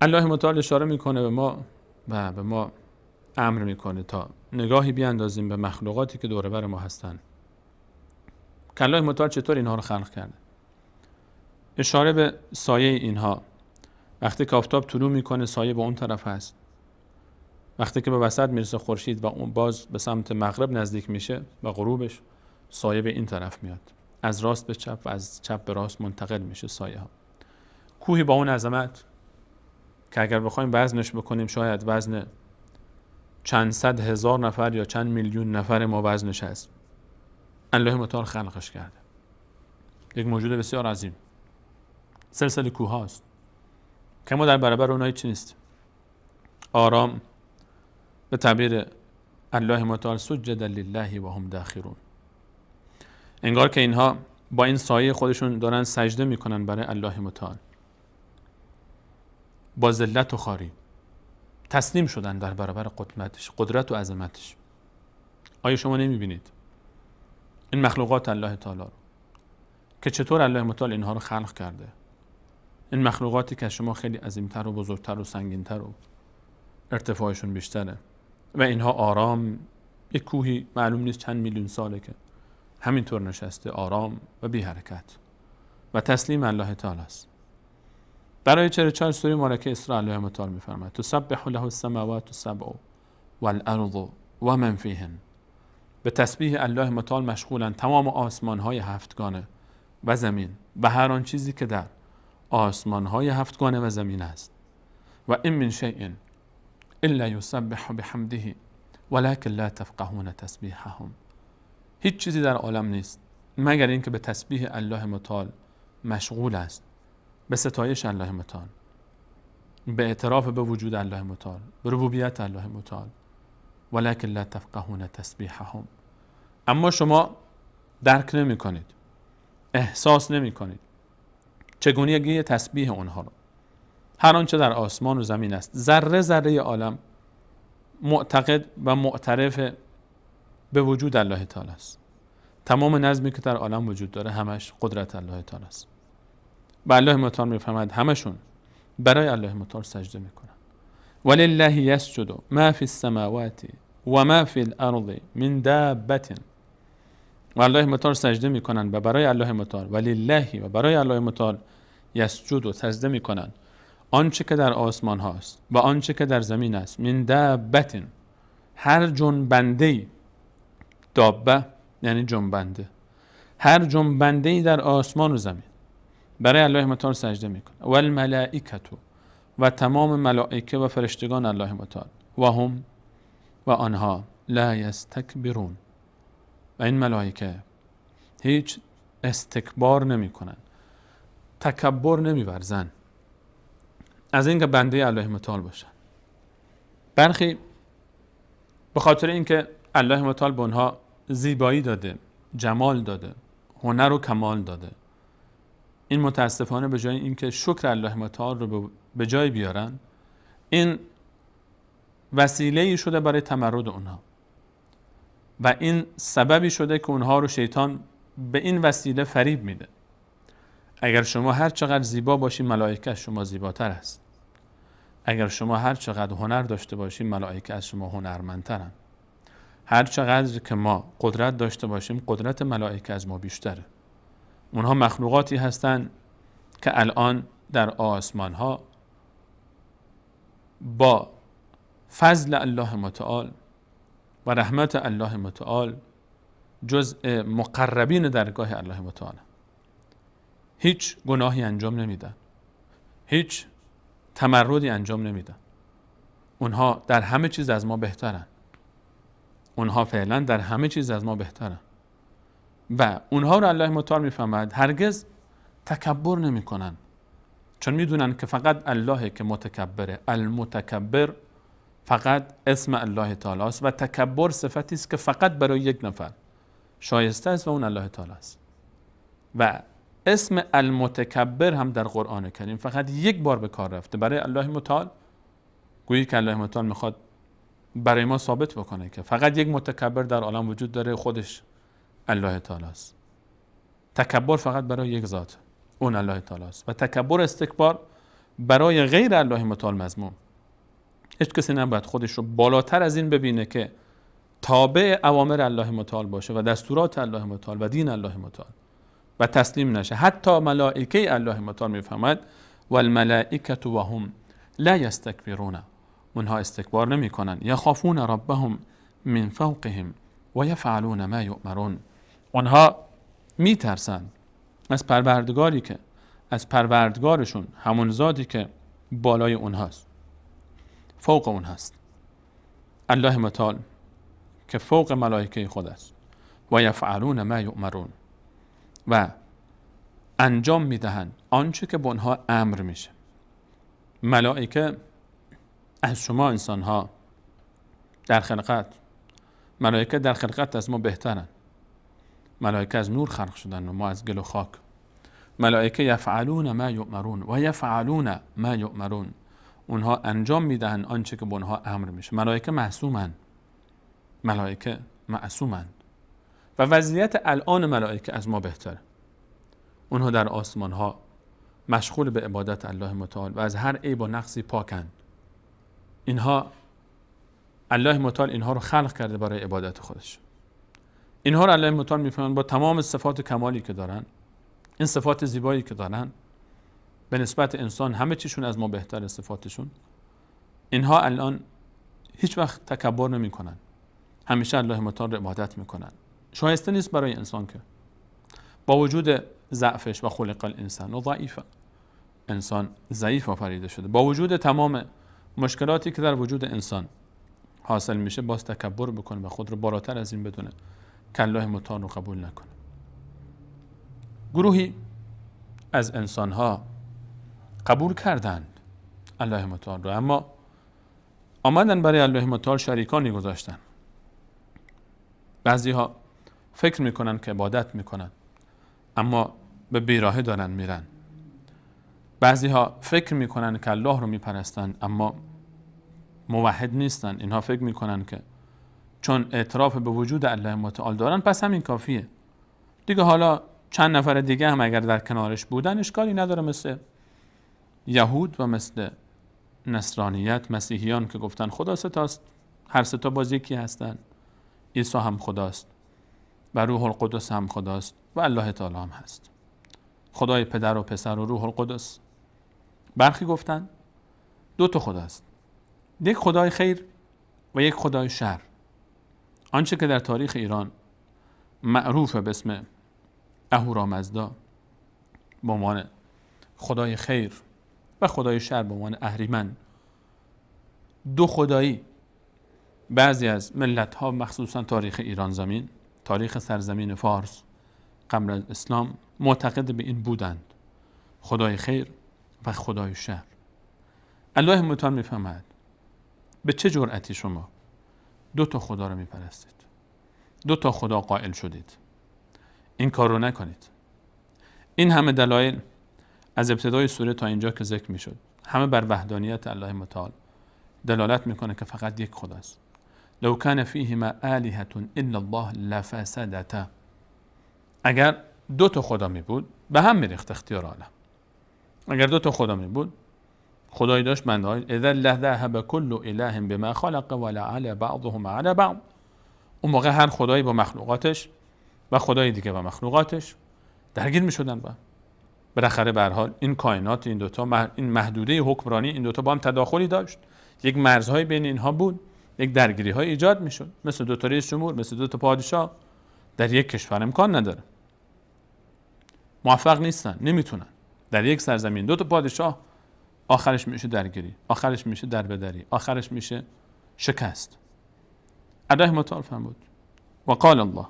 الله متعال اشاره میکنه به ما و به ما امر میکنه تا نگاهی بیاندازیم به مخلوقاتی که دور بر ما هستند که الله متعال چطور اینها رو خلق کرده اشاره به سایه اینها وقتی که آفتاب طلوع میکنه سایه به اون طرف هست وقتی که به وسط میرسه خورشید و اون باز به سمت مغرب نزدیک میشه و غروبش سایه به این طرف میاد از راست به چپ و از چپ به راست منتقل میشه سایه ها کوهی با اون عظمت که اگر بخوایم وزنش بکنیم شاید وزن چند صد هزار نفر یا چند میلیون نفر ما وزنش هست الله متعال خلقش کرده یک موجود بسیار عظیم سلسله کوه هاست که ما در برابر اونها چی نیست آرام به تعبیر الله متعال سجد لله و هم داخلون. انگار که اینها با این سایه خودشون دارن سجده میکنن برای الله متعال با ذلت و خاری تسلیم شدن در برابر قدرتش قدرت و عظمتش آیا شما نمیبینید این مخلوقات الله تعالی رو که چطور الله متعال اینها رو خلق کرده این مخلوقاتی که شما خیلی عظیمتر و بزرگتر و سنگینتر و ارتفاعشون بیشتره و اینها آرام یک کوهی معلوم نیست چند میلیون ساله که همینطور نشسته آرام و بی حرکت و تسلیم الله تعالی است برای 44 سوره مارکه اسراء الله متعال میفرماید تسبح له السماوات و والارض و من فیهن به تسبیح الله متعال مشغولن تمام آسمان های هفتگانه و زمین و هر آن چیزی که در آسمان های هفتگانه و زمین است و این من شیء الا یسبح بحمده ولکن لا تفقهون تسبیحهم هیچ چیزی در عالم نیست مگر اینکه به تسبیح الله متعال مشغول است به ستایش الله مطال به اعتراف به وجود الله متعال به ربوبیت الله مطال ولکن لا تفقهون تسبیحهم اما شما درک نمی کنید احساس نمی کنید چگونگی تسبیح اونها رو هر آنچه در آسمان و زمین است ذره ذره عالم معتقد و معترف به وجود الله تعالی است تمام نظمی که در عالم وجود داره همش قدرت الله تعالی است و الله متعال میفهمد همشون برای الله متعال سجده میکنن ولله یسجد ما فی السماوات و ما فی الارض من دابه و الله متعال سجده میکنند و برای الله متعال و لله و برای الله متعال یسجد و سجده میکنند آنچه که در آسمان هاست و آنچه که در زمین است من دابتن هر جنبنده ای دابه یعنی جنبنده هر جنبنده ای در آسمان و زمین برای الله متعال سجده میکنه و الملائکتو و تمام ملائکه و فرشتگان الله متعال و هم و آنها لا یستکبرون این ملائکه هیچ استکبار نمی کنن. تکبر نمی برزن. از اینکه بنده الله متعال باشن برخی به خاطر اینکه الله متعال به اونها زیبایی داده جمال داده هنر و کمال داده این متاسفانه به جای اینکه شکر الله متعال رو به جای بیارن این وسیله شده برای تمرد اونها و این سببی شده که اونها رو شیطان به این وسیله فریب میده اگر شما هر چقدر زیبا باشی ملائکه از شما زیباتر است اگر شما هر چقدر هنر داشته باشیم ملائکه از شما هنرمندترن هر چقدر که ما قدرت داشته باشیم قدرت ملائکه از ما بیشتره اونها مخلوقاتی هستند که الان در آسمان ها با فضل الله متعال و رحمت الله متعال جز مقربین درگاه الله متعال هیچ گناهی انجام نمیدن هیچ تمردی انجام نمیدن اونها در همه چیز از ما بهترن اونها فعلا در همه چیز از ما بهترن و اونها رو الله متعال میفهمد هرگز تکبر نمیکنن چون میدونن که فقط الله که متکبره المتکبر فقط اسم الله تعالی است و تکبر صفتی است که فقط برای یک نفر شایسته است و اون الله تعالی است و اسم المتکبر هم در قرآن کریم فقط یک بار به کار رفته برای الله متعال گویی که الله متعال میخواد برای ما ثابت بکنه که فقط یک متکبر در عالم وجود داره خودش الله تعالی است تکبر فقط برای یک ذات اون الله تعالی است و تکبر استکبار برای غیر الله متعال مذموم هیچ کسی نباید خودش رو بالاتر از این ببینه که تابع اوامر الله متعال باشه و دستورات الله متعال و دین الله متعال و تسلیم نشه حتی ملائکه الله متعال میفهمد و وهم و هم لا یستکبرون اونها استکبار نمیکنن یخافون ربهم من فوقهم و یفعلون ما یؤمرون آنها میترسند از پروردگاری که از پروردگارشون همون زادی که بالای اونهاست فوق اون هست الله متعال که فوق ملائکه خود است و یفعلون ما یؤمرون و انجام میدهند آنچه که به آنها امر میشه ملائکه از شما انسان ها در خلقت ملائکه در خلقت از ما بهترن ملائکه از نور خلق شدن و ما از گل و خاک ملائکه یفعلون ما یؤمرون و یفعلون ما یؤمرون اونها انجام میدهند آنچه که به اونها امر میشه ملائکه معصومن ملائکه معصومن و وضعیت الان ملائکه از ما بهتره اونها در آسمان ها مشغول به عبادت الله متعال و از هر عیب و نقصی پاکند اینها الله متعال اینها رو خلق کرده برای عبادت خودش اینها رو الله متعال میفهمند با تمام صفات کمالی که دارن این صفات زیبایی که دارن به نسبت انسان همه چیشون از ما بهتر صفاتشون اینها الان هیچ وقت تکبر نمیکنن همیشه الله متعال رو عبادت میکنن شایسته نیست برای انسان که با وجود ضعفش و خلق الانسان و ضعیف انسان ضعیف آفریده شده با وجود تمام مشکلاتی که در وجود انسان حاصل میشه باز تکبر بکنه و خود رو بالاتر از این بدونه که الله متعال رو قبول نکنه گروهی از ها قبول کردند الله متعال رو اما آمدن برای الله متعال شریکانی گذاشتن بعضی ها فکر میکنن که عبادت میکنن اما به بیراهه دارن میرن بعضی ها فکر میکنن که الله رو میپرستن اما موحد نیستن اینها فکر میکنن که چون اعتراف به وجود الله متعال دارن پس همین کافیه دیگه حالا چند نفر دیگه هم اگر در کنارش بودن اشکالی نداره مثل یهود و مثل نصرانیت مسیحیان که گفتن خدا ستاست هر ستا باز یکی هستن عیسی هم خداست و روح القدس هم خداست و الله تعالی هم هست خدای پدر و پسر و روح القدس برخی گفتن دو تا خداست یک خدای خیر و یک خدای شر آنچه که در تاریخ ایران معروف به اسم اهورامزدا به عنوان خدای خیر و خدای شر به عنوان اهریمن دو خدایی بعضی از ملت ها مخصوصا تاریخ ایران زمین تاریخ سرزمین فارس قبل از اسلام معتقد به این بودند خدای خیر و خدای شر الله متعال میفهمد به چه جرأتی شما دو تا خدا رو میپرستید دو تا خدا قائل شدید این کار رو نکنید این همه دلایل از ابتدای سوره تا اینجا که ذکر میشد همه بر وحدانیت الله متعال دلالت میکنه که فقط یک خداست لو کان فیهما آلهه الا الله لفسدتا اگر دو تا خدا می بود به هم میریخت اختیار عالم اگر دو تا خدا می بود خدای داشت بنده های اذا لذهب کل اله بما خلق لا علی بعضهم علی بعض اون موقع هر خدایی با مخلوقاتش و خدای دیگه با مخلوقاتش درگیر می شدن با بالاخره به حال این کائنات این دوتا این محدوده حکمرانی این دوتا با هم تداخلی داشت یک مرزهای بین اینها بود یک درگیری های ایجاد میشد مثل دو تا رئیس جمهور مثل دو تا پادشاه در یک کشور امکان نداره موفق نیستن نمیتونن در یک سرزمین دو تا پادشاه آخرش میشه درگیری آخرش میشه دربدری آخرش میشه شکست علیه مطالف هم بود و قال الله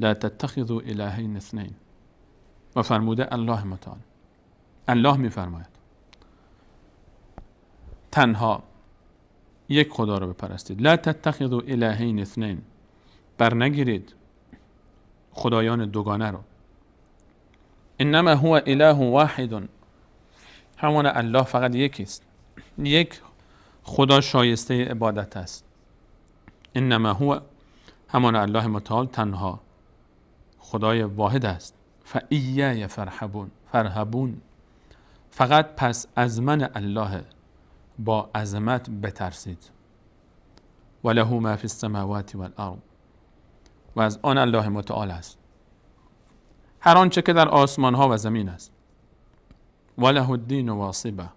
لا تتخذوا الهین اثنین و فرموده الله متعال الله میفرماید تنها یک خدا رو بپرستید لا تتخذوا الهین اثنین بر نگیرید خدایان دوگانه رو انما هو اله واحد همان الله فقط یکیست یک خدا شایسته عبادت است انما هو همان الله متعال تنها خدای واحد است فعیه فرحبون فرحبون فقط پس از من الله با عظمت بترسید و له ما فی السماوات والارض و از آن الله متعال است هر آنچه که در آسمان ها و زمین است و له الدین واصبه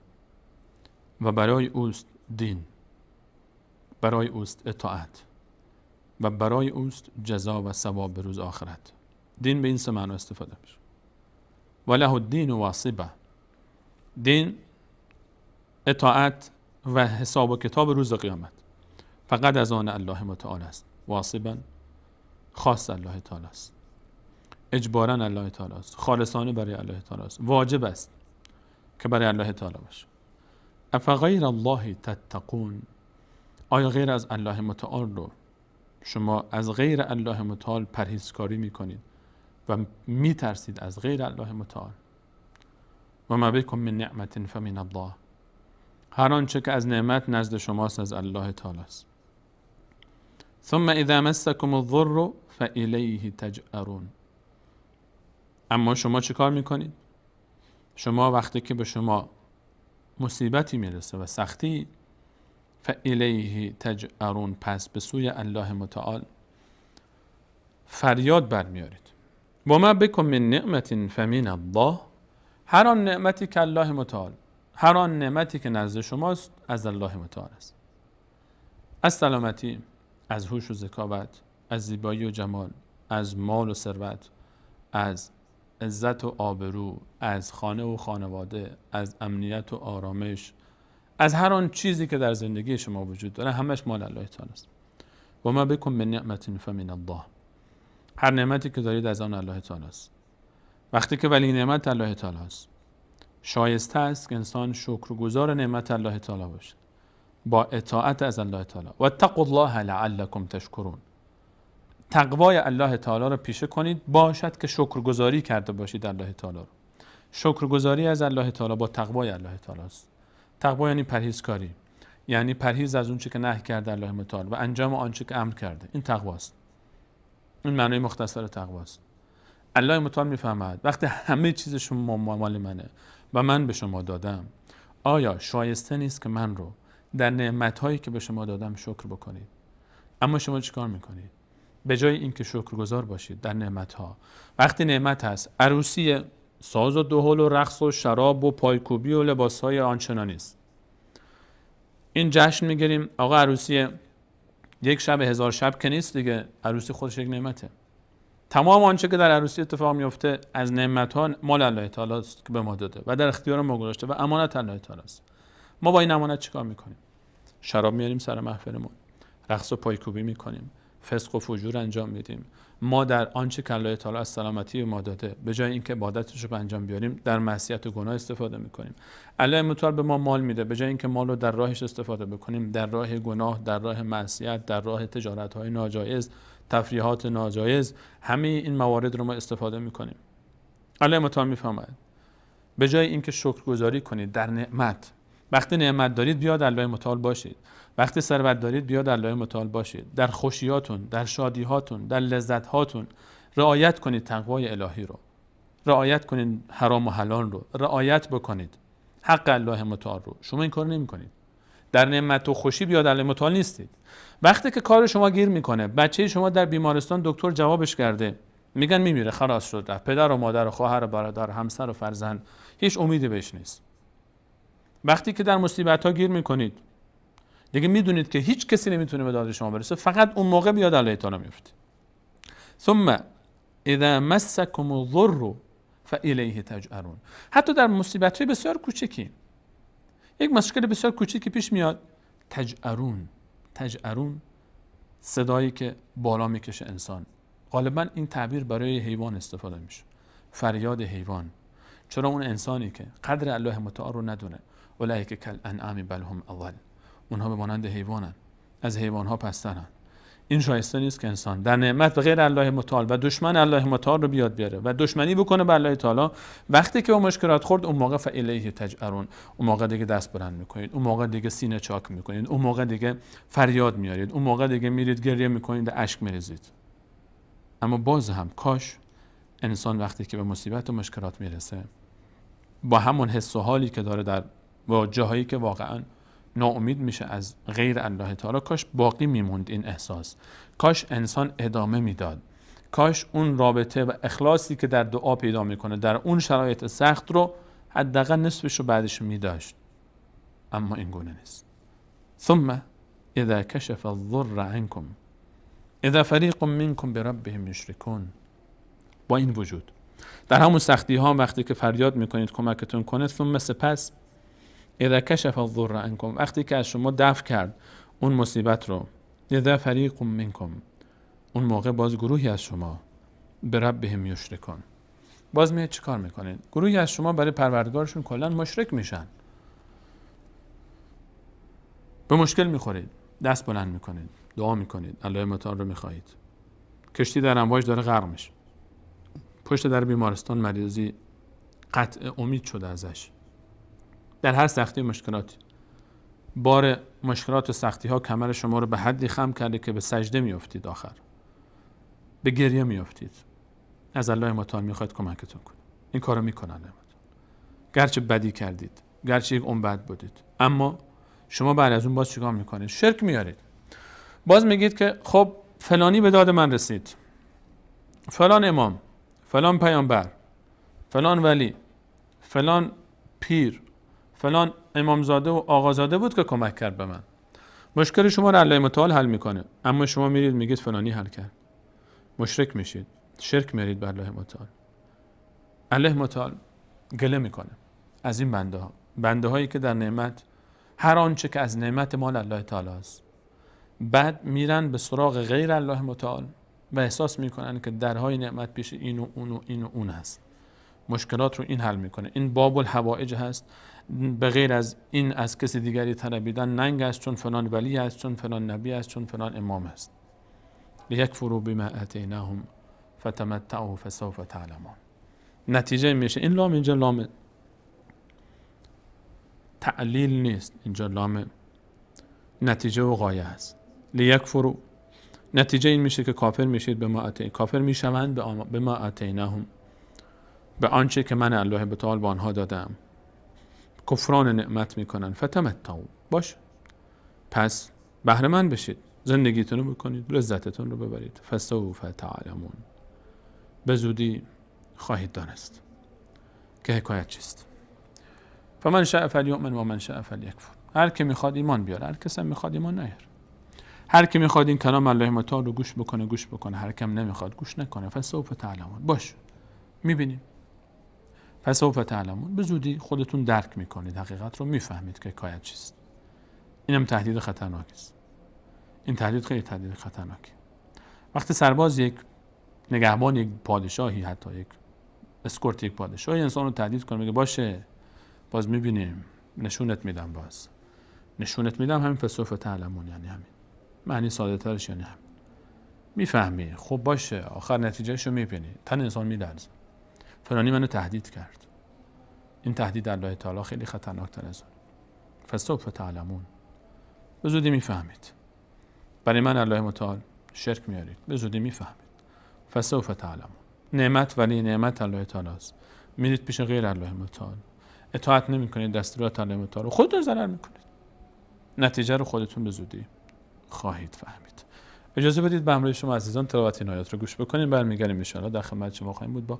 و برای اوست دین برای اوست اطاعت و برای اوست جزا و ثواب روز آخرت دین به این سه معنا استفاده میشه وله الدین واصبه دین اطاعت و حساب و کتاب روز قیامت فقط از آن الله متعال است واصبا خاص الله تعالی است اجبارا الله تعالی است خالصانه برای الله تعالی است واجب است که برای الله تعالی باشه غیر الله تتقون آیا غیر از الله متعال رو شما از غیر الله متعال پرهیزکاری میکنید و ترسید از غیر الله متعال و ما بکن من نعمت فمن الله هر آنچه که از نعمت نزد شماست از الله تعالی است ثم اذا مسکم الضر فالیه تجأرون اما شما چه کار میکنید شما وقتی که به شما مصیبتی میرسه و سختی فالیه تجأرون پس به سوی الله متعال فریاد برمیارید وما بکن من نعمة فمین الله هر آن نعمتی که الله متعال هر آن نعمتی که نزد شماست از الله متعال است از سلامتی از هوش و ذکاوت از زیبایی و جمال از مال و ثروت از عزت و آبرو از خانه و خانواده از امنیت و آرامش از هر آن چیزی که در زندگی شما وجود داره همش مال الله تعالی است و ما بکن من نعمت فمین الله هر نعمتی که دارید از آن الله تعالی است وقتی که ولی نعمت الله تعالی است شایسته است که انسان شکرگزار نعمت الله تعالی باشد با اطاعت از الله تعالی و تقوا الله لعلکم تشکرون تقوای الله تعالی را پیشه کنید باشد که شکرگزاری کرده باشید الله تعالی رو شکرگزاری از الله تعالی با تقوای الله تعالی است تقوا یعنی پرهیزکاری یعنی پرهیز از اونچه که نهی کرده الله متعال و انجام آنچه که امر کرده این تقواست این معنای مختصر تقواست الله متعال میفهمد وقتی همه چیز شما مال منه و من به شما دادم آیا شایسته نیست که من رو در نعمت هایی که به شما دادم شکر بکنید اما شما چیکار میکنید به جای اینکه شکرگزار باشید در نعمت ها وقتی نعمت هست عروسی ساز و دهل و رقص و شراب و پایکوبی و لباس های آنچنانی است این جشن میگیریم آقا عروسی یک شب هزار شب که نیست دیگه عروسی خودش یک نعمته تمام آنچه که در عروسی اتفاق میفته از نعمت ها مال الله تعالی است که به ما داده و در اختیار ما گذاشته و امانت الله تعالی است ما با این امانت چیکار میکنیم شراب میاریم سر محفلمون رقص و پایکوبی میکنیم فسق و فجور انجام میدیم ما در آنچه که الله تعالی از سلامتی ما داده به جای اینکه عبادتش رو به انجام بیاریم در معصیت و گناه استفاده میکنیم الله متعال به ما مال میده به جای اینکه مال رو در راهش استفاده بکنیم در راه گناه در راه معصیت در راه تجارت های ناجایز تفریحات ناجایز همه این موارد رو ما استفاده میکنیم الله متعال میفهمد به جای اینکه شکرگزاری کنید در نعمت وقتی نعمت دارید بیاد الله متعال باشید وقتی ثروت دارید بیا در لایه متعال باشید در خوشیاتون در شادیهاتون در لذتهاتون رعایت کنید تقوای الهی رو رعایت کنید حرام و حلال رو رعایت بکنید حق الله متعال رو شما این کار نمی در نعمت و خوشی بیاد لایه متعال نیستید وقتی که کار شما گیر میکنه بچه شما در بیمارستان دکتر جوابش کرده میگن میمیره خلاص شد رفت پدر و مادر و خواهر و برادر همسر و فرزند هیچ امیدی بهش نیست وقتی که در مصیبت ها گیر میکنید دیگه میدونید که هیچ کسی نمیتونه به داد شما برسه فقط اون موقع بیاد الله تعالی میفته ثم اذا مسکم الضر فالیه تجعرون حتی در مصیبت بسیار کوچکی یک مشکل بسیار کوچکی پیش میاد تجعرون تجعرون صدایی که بالا میکشه انسان غالبا این تعبیر برای حیوان استفاده میشه فریاد حیوان چرا اون انسانی که قدر الله متعال رو ندونه که کل انعام بل هم اونها به مانند حیوانن از ها پسترن این شایسته نیست که انسان در نعمت به غیر الله متعال و دشمن الله متعال رو بیاد بیاره و دشمنی بکنه به الله تعالی وقتی که به مشکلات خورد اون موقع فعلیه تجعرون اون موقع دیگه دست بلند میکنید اون موقع دیگه سینه چاک میکنید اون موقع دیگه فریاد میارید اون موقع دیگه میرید گریه میکنید و اشک میریزید اما باز هم کاش انسان وقتی که به مصیبت و مشکلات میرسه با همون حس و حالی که داره در با جاهایی که واقعا ناامید میشه از غیر الله تعالی کاش باقی میموند این احساس کاش انسان ادامه میداد کاش اون رابطه و اخلاصی که در دعا پیدا میکنه در اون شرایط سخت رو حداقل نصفش رو بعدش میداشت اما این گونه نیست ثم اذا کشف الضر عنکم اذا فریق منکم بربهم یشرکون با این وجود در همون سختی ها وقتی که فریاد میکنید کمکتون کنه ثم سپس اذا کشف الضر عنکم وقتی که از شما دفع کرد اون مصیبت رو اذا فریق منکم اون موقع باز گروهی از شما به ربهم کن باز میاد چیکار میکنید گروهی از شما برای پروردگارشون کلا مشرک میشن به مشکل میخورید دست بلند میکنید دعا میکنید الله متعال رو میخواهید کشتی در امواج داره غرق میشه پشت در بیمارستان مریضی قطع امید شده ازش در هر سختی و مشکلاتی بار مشکلات و سختی ها کمر شما رو به حدی خم کرده که به سجده میافتید آخر به گریه میافتید از الله متعال میخواید کمکتون کنه این کارو میکنن گرچه بدی کردید گرچه یک اون بد بودید اما شما بعد از اون باز چیکار میکنید شرک میارید باز میگید که خب فلانی به داد من رسید فلان امام فلان پیامبر فلان ولی فلان پیر فلان امامزاده و آقازاده بود که کمک کرد به من مشکل شما رو الله متعال حل میکنه اما شما میرید میگید فلانی حل کرد مشرک میشید شرک میرید به الله متعال الله متعال گله میکنه از این بنده ها بنده هایی که در نعمت هر آنچه که از نعمت مال الله تعالی است بعد میرن به سراغ غیر الله متعال و احساس میکنن که درهای نعمت پیش این و اون و این و اون هست مشکلات رو این حل میکنه این باب الحوائج هست به غیر از این از کسی دیگری طلبیدن ننگ است چون فلان ولی است چون فلان نبی است چون فلان امام است یک فرو بما اتیناهم فتمتعوا فسوف تعلمون نتیجه میشه این لام اینجا لام تعلیل نیست اینجا لام نتیجه و غایه است لیک فرو نتیجه این میشه که کافر میشید به ما کافر میشوند به, ما اتیناهم به آنچه که من الله به طال به آنها دادم کفران نعمت میکنن اون باش پس بهره من بشید زندگیتون رو بکنید لذتتون رو ببرید فسوف تعلمون به زودی خواهید دانست که حکایت چیست فمن شاء فلیؤمن و من شاء فلیکفر هر که میخواد ایمان بیاره هر کس میخواد ایمان نیاره هر کی میخواد این کلام الله متعال رو گوش بکنه گوش بکنه هر کم نمیخواد گوش نکنه فسوف تعلمون باش میبینیم پس او تعلمون به زودی خودتون درک میکنید حقیقت رو میفهمید که کایت چیست اینم تهدید خطرناکی است این تهدید خیلی تهدید خطرناکی وقتی سرباز یک نگهبان یک پادشاهی حتی یک اسکورت یک پادشاه انسان رو تهدید کنه میگه باشه باز میبینیم نشونت میدم باز نشونت میدم همین فسوف تعلمون یعنی همین معنی ساده ترش یعنی همین میفهمی خب باشه آخر نتیجهش رو میبینی تن انسان میدرزه فلانی منو تهدید کرد این تهدید الله تعالی خیلی خطرناکتر از اون فسوف تعلمون به زودی میفهمید برای من الله متعال شرک میارید به زودی میفهمید فسوف تعلمون نعمت ولی نعمت الله تعالی است میرید پیش غیر الله متعال اطاعت نمیکنید دستورات الله متعال رو خودتون ضرر میکنید نتیجه رو خودتون به زودی خواهید فهمید اجازه بدید به همراه شما عزیزان تلاوت این آیات رو گوش بکنیم برمیگردیم ان در خدمت شما خواهیم بود با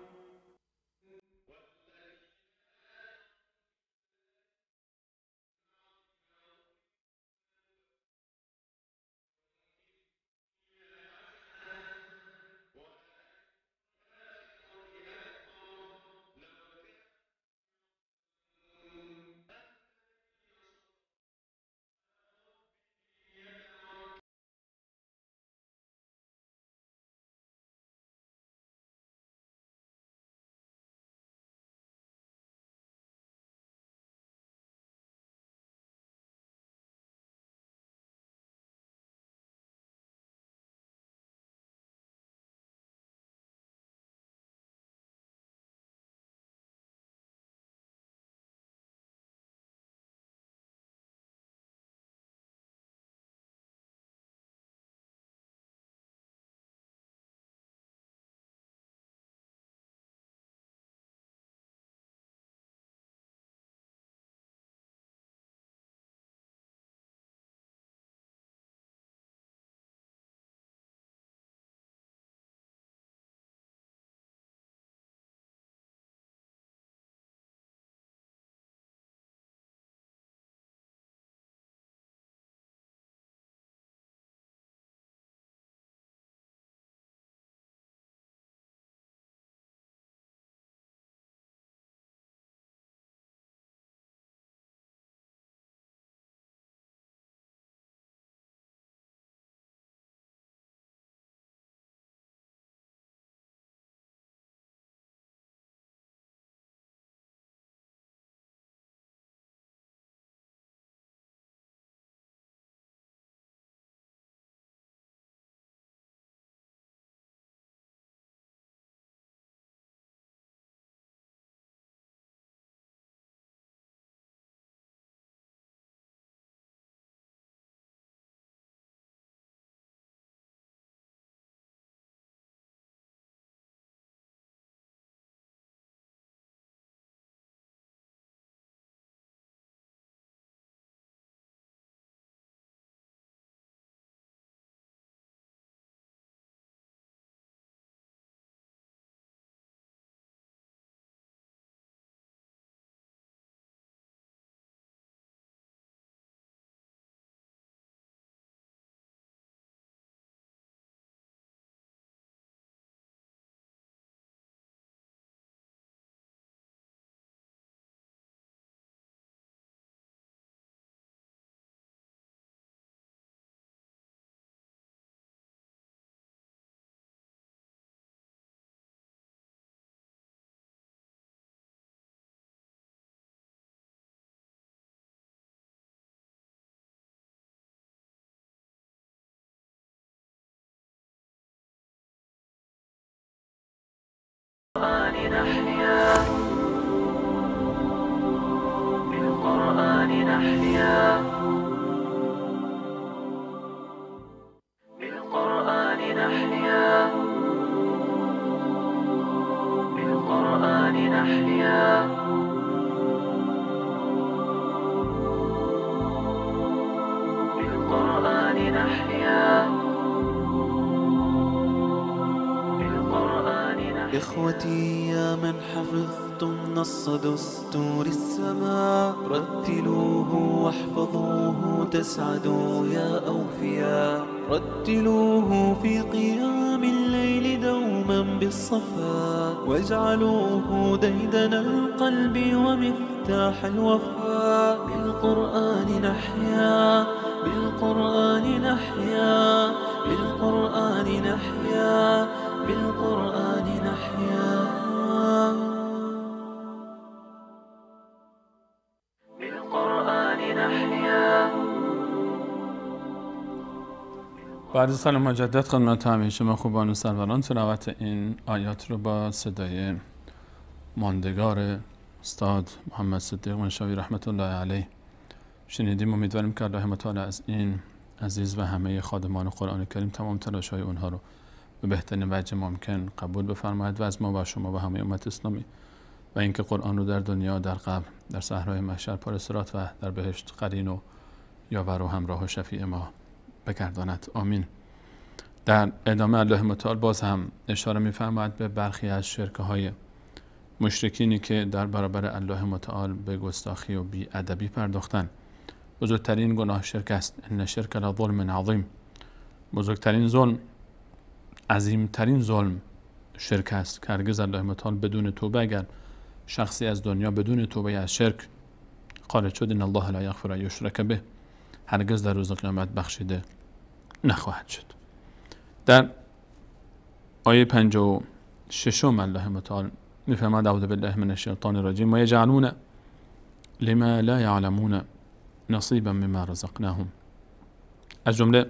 اسعدوا يا أوفياء رتلوه في قيام الليل دوما بالصفا واجعلوه ديدن القلب ومفتاح الوفاء بالقرآن نحيا بعد سلام مجدد خدمت همه شما خوبان و سروران تلاوت این آیات رو با صدای ماندگار استاد محمد صدیق منشاوی رحمت الله علیه شنیدیم امیدواریم که الله متعال از این عزیز و همه خادمان قرآن کریم تمام تلاش های اونها رو به بهترین وجه ممکن قبول بفرماید و از ما و شما و همه امت اسلامی و اینکه قرآن رو در دنیا در قبل در صحرای محشر پار و در بهشت قرین و یاور و همراه و شفیع ما بگرداند آمین در ادامه الله متعال باز هم اشاره میفرماید به برخی از شرکه های مشرکینی که در برابر الله متعال به گستاخی و بیادبی پرداختن بزرگترین گناه شرک است ان شرک ظلم عظیم بزرگترین ظلم عظیمترین ظلم شرک است که هرگز الله متعال بدون توبه اگر شخصی از دنیا بدون توبه از شرک خارج شد ان الله لا یغفر یشرک به هرگز در روز قیامت بخشیده نخواهد شد در آیه 56 الله متعال میفهمد اعوذ بالله من الشیطان الرجیم و یجعلون لما لا یعلمون نصیبا مما رزقناهم از جمله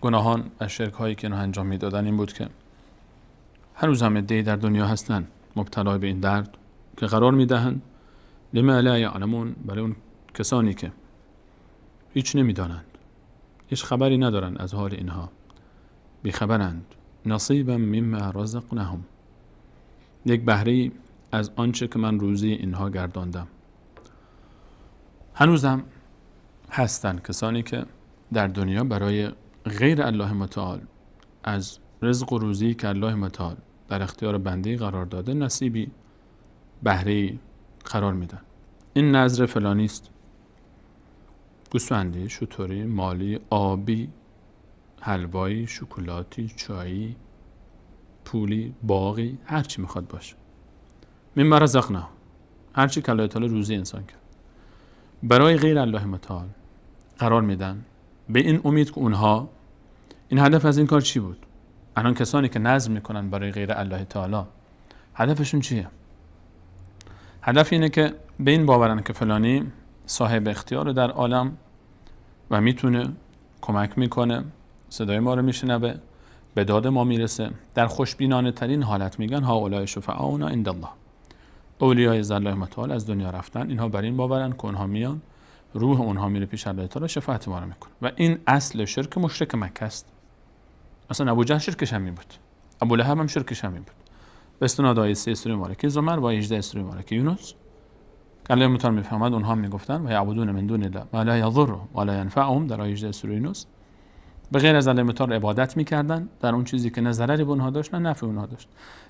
گناهان و شرک که اینها انجام میدادن این بود که هنوز هم دی در دنیا هستند مبتلا به این درد که قرار میدهند لما لا یعلمون برای اون کسانی که هیچ نمیدانند هیچ خبری ندارند از حال اینها بیخبرند نصیبم مما رزقنهم یک بهره از آنچه که من روزی اینها گرداندم هنوزم هستند کسانی که در دنیا برای غیر الله متعال از رزق و روزی که الله متعال در اختیار بنده قرار داده نصیبی بهره قرار میدن این نظر فلانی است گوسفندی شطوری مالی آبی حلوایی شکلاتی چایی پولی باقی هر چی میخواد باشه برای رزقنا هر چی که تعالی روزی انسان کرد برای غیر الله متعال قرار میدن به این امید که اونها این هدف از این کار چی بود الان کسانی که نظم میکنن برای غیر الله تعالی هدفشون چیه هدف اینه که به این باورن که فلانی صاحب اختیار در عالم و میتونه کمک میکنه صدای ما رو میشنوه به داد ما میرسه در خوشبینانه ترین حالت میگن ها اولای اونا عند الله اولیای الله متعال از دنیا رفتن اینها بر این باورن که اونها میان روح اونها میره پیش الله تعالی شفاعت ما رو میکنه و این اصل شرک مشرک مکه است اصلا ابو جهل شرکش همین بود ابو لهب هم شرکش همین بود به استناد آیه 3 سوره زمر و 18 سوره مبارکه یونس الان میتونم میفهمد اونها میگفتن و عبودون من دون الله ما لا یضر و لا ینفعهم در آیه 18 سوره یونس به غیر از علم عبادت میکردن در اون چیزی که نظری به اونها داشت نه نفع اونها داشت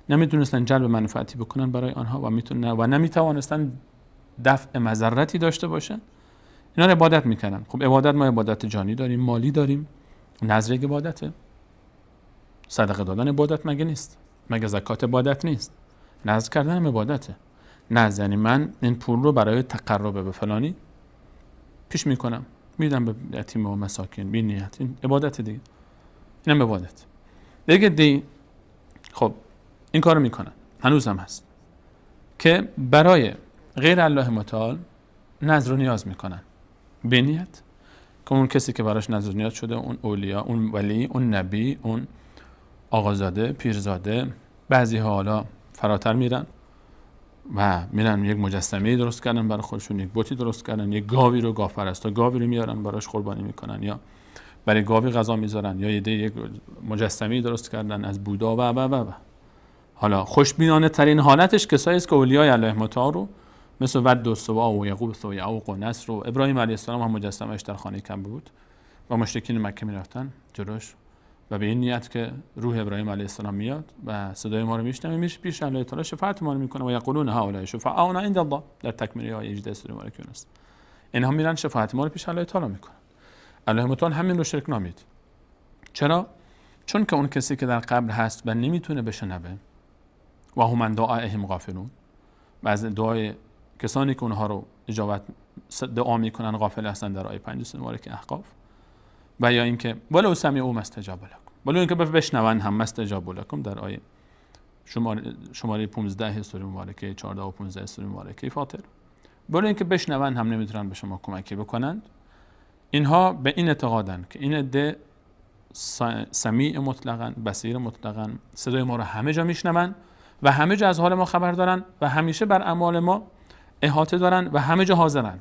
نمیتونستن جلب منفعتی بکنن برای آنها و میتونن و نمیتوانستن دفع مذرتی داشته باشن اینا رو عبادت میکنن خب عبادت ما عبادت جانی داریم مالی داریم نظر عبادته صدقه دادن عبادت مگه نیست مگه زکات عبادت نیست نذر کردن عبادته نزنی یعنی من این پول رو برای تقربه به فلانی پیش میکنم میدم به یتیم و مساکین بی نیت این عبادت دیگه اینم عبادت دیگه دی خب این کارو میکنن هنوز هم هست که برای غیر الله متعال نظر و نیاز میکنن بینیت نیت که اون کسی که براش نظر و نیاز شده اون اولیا اون ولی اون نبی اون آقازاده پیرزاده بعضی حالا فراتر میرن و میرن یک مجسمه درست کردن برای خودشون یک بوتی درست کردن یک گاوی رو گاو و گاوی رو میارن براش قربانی میکنن یا برای گاوی غذا میذارن یا یه یک مجسمه درست کردن از بودا و و و و حالا خوشبینانه ترین حالتش کسایی است که اولیای الله متعال رو مثل ود و سوا و یعقوب و یعوق و نصر و ابراهیم علیه السلام هم مجسمش در خانه کم بود و مشرکین مکه میرفتن جلوش و به این نیت که روح ابراهیم علیه السلام میاد و صدای ما رو میشنوه میشه پیش الله تعالی شفاعت ما رو میکنه و یقولون شفاعه اونا عند الله در تکمیل آیه 18 سوره مالکیون است اینها میرن شفاعت ما رو پیش الله تعالی میکنن الله متعال همین رو شرک نامید چرا چون که اون کسی که در قبر هست و نمیتونه بشنوه و هم من دعائهم غافلون و از دعای کسانی که اونها رو اجابت دعا میکنن غافل هستن در آیه 5 سوره مبارک احقاف و یا اینکه ولو سمی او مستجاب لکم ولو اینکه بشنون هم مستجاب لکم در آیه شماره شماره 15 سوره مبارکه 14 و 15 سوره مبارکه فاطر ولو اینکه بشنون هم نمیتونن به شما کمکی بکنند اینها به این اعتقادن که این عده سمیع مطلقن بصیر مطلقن صدای ما رو همه جا میشنون و همه جا از حال ما خبر دارن و همیشه بر اعمال ما احاطه دارن و همه جا حاضرن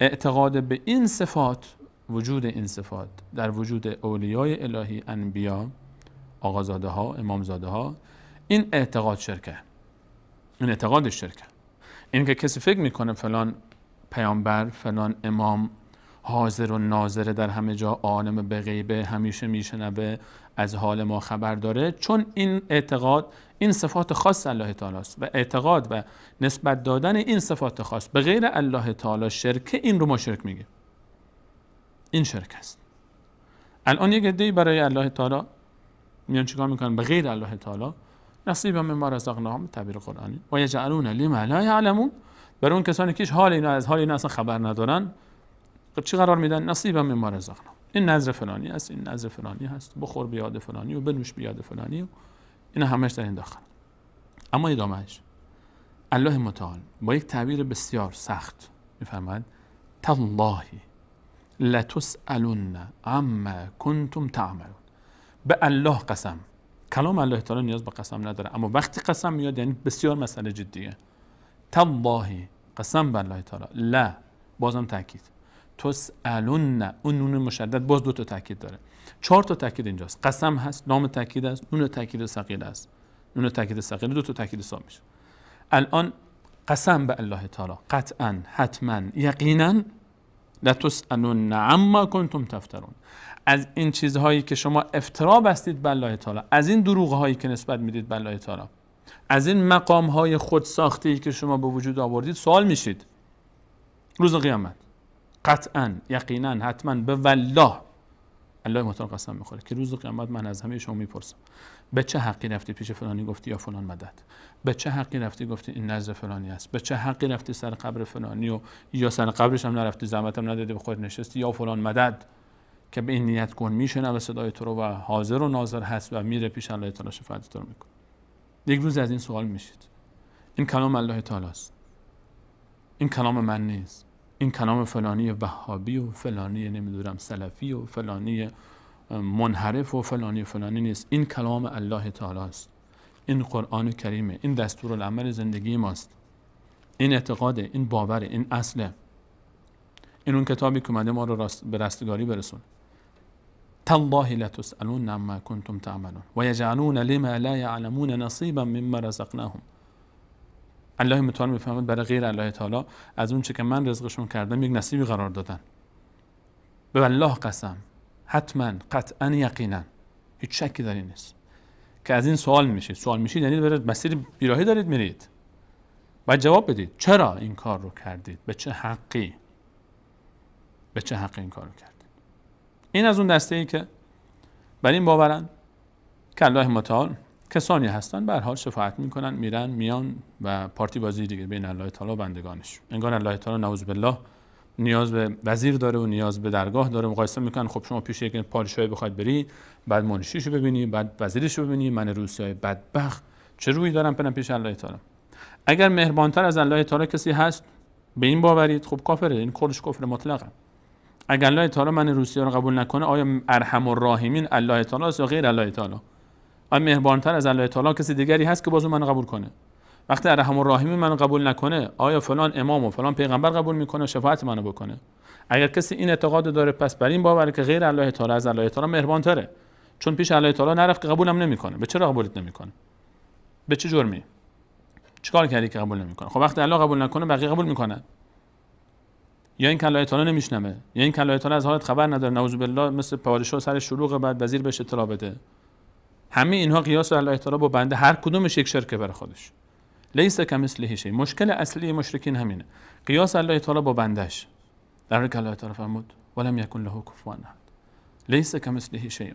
اعتقاد به این صفات وجود این صفات در وجود اولیای الهی انبیا آقازاده ها امامزاده ها این اعتقاد شرکه این اعتقاد شرکه این که کسی فکر میکنه فلان پیامبر فلان امام حاضر و ناظر در همه جا عالم به غیبه همیشه میشنوه از حال ما خبر داره چون این اعتقاد این صفات خاص الله تعالی است و اعتقاد و نسبت دادن این صفات خاص به غیر الله تعالی شرک این رو ما شرک میگیم این شرک است الان یک ادهی برای الله تعالی میان چیکار میکنن به غیر الله تعالی نصیب مما هم تعبیر قرآنی و یجعلون لما لا یعلمون برای اون کسانی که حال اینا از حال اینا اصلا خبر ندارن خب چی قرار میدن نصیب از رزقنا این نظر فلانی است این نظر فلانی هست بخور بیاد فلانی و بنوش بیاد فلانی و این همش در این داخل اما ادامهش الله متعال با یک تعبیر بسیار سخت میفرماید تالله لتسالن عما کنتم تعملون به الله قسم کلام الله تعالی نیاز به قسم نداره اما وقتی قسم میاد یعنی بسیار مسئله جدیه تالله قسم به الله تعالی لا بازم تاکید تسالون اون نون مشدد باز دو تا تاکید داره چهار تا تاکید اینجاست قسم هست نام تاکید است نون تاکید ثقیل است نون تاکید ثقیل دو تا تاکید حساب میشه الان قسم به الله تعالی قطعا حتما یقینا لتسالن عما کنتم تفترون از این چیزهایی که شما افترا بستید به الله تعالی از این دروغ هایی که نسبت میدید به الله تعالی از این مقام های خود ساخته که شما به وجود آوردید سوال میشید روز قیامت قطعا یقینا حتما به والله الله محترم قسم میخوره که روز قیامت من از همه شما میپرسم به چه حقی رفتی پیش فلانی گفتی یا فلان مدد به چه حقی رفتی گفتی این نزد فلانی است به چه حقی رفتی سر قبر فلانی و یا سر قبرش هم نرفتی زحمت هم ندادی به خود نشستی یا فلان مدد که به این نیت کن و صدای تو رو و حاضر و ناظر هست و میره پیش الله تعالی شفاعت تو میکنه یک روز از این سوال میشید این کلام الله تعالی است این کلام من نیست این کلام فلانی وهابی و فلانی نمیدونم سلفی و فلانی منحرف و فلانی فلانی نیست این کلام الله تعالی است این قرآن کریمه این دستور العمل زندگی ماست این اعتقاده این باور، این اصله این اون کتابی که اومده ما رو به رستگاری برسون تالله لا تسألون كُنْتُمْ كنتم تعملون یجعلون لما لا یعلمون نصیبا مما رزقناهم الله متعال میفهمد برای غیر الله تعالی از اون چه که من رزقشون کردم یک نصیبی قرار دادن به الله قسم حتما قطعا یقینا هیچ شکی در این نیست که از این سوال میشید سوال میشید یعنی برید مسیر بیراهی دارید میرید و جواب بدید چرا این کار رو کردید به چه حقی به چه حقی این کار رو کردید این از اون دسته ای که بر این باورن که الله متعال کسانی هستن به حال شفاعت میکنن میرن میان و پارتی بازی دیگه بین الله تعالی و بندگانش انگار الله تعالی نعوذ بالله نیاز به وزیر داره و نیاز به درگاه داره مقایسه میکنن خب شما پیش یک پادشاهی بخواید بری بعد منشیشو ببینی بعد وزیرشو ببینی من روسیای بدبخ چه روی دارم پنن پیش الله تعالی اگر مهربانتر از الله تعالی کسی هست به این باورید خب کافره این کلش کفر مطلقه اگر الله تعالی من روسیه رو قبول نکنه آیا ارحم الراحمین الله تعالی یا غیر الله تعالی آیا مهربانتر از الله تعالی کسی دیگری هست که باز من قبول کنه وقتی ارحم الراحیم منو قبول نکنه آیا فلان امام و فلان پیغمبر قبول میکنه شفاعت منو بکنه اگر کسی این اعتقاد داره پس بر این باور که غیر الله تعالی از الله تعالی مهربان تره چون پیش الله تعالی نرفت که قبولم نمیکنه به چرا قبولت نمیکنه به چه جرمی چیکار کردی که قبول نمیکنه خب وقتی الله قبول نکنه بقیه قبول میکنن یا این کلا تعالی نمیشنمه یا این کلا تعالی از حالت خبر نداره نعوذ بالله مثل پادشاه سر شلوغ بعد وزیر بهش اطلاع بده همه اینها قیاس الله تعالی با بنده هر کدومش یک شرکه برای خودش لیس مثل هیشه مشکل اصلی مشرکین همینه قیاس الله تعالی با بندش در حالی که الله تعالی فرمود ولم یکن له کفوا احد لیس هیشه هیشه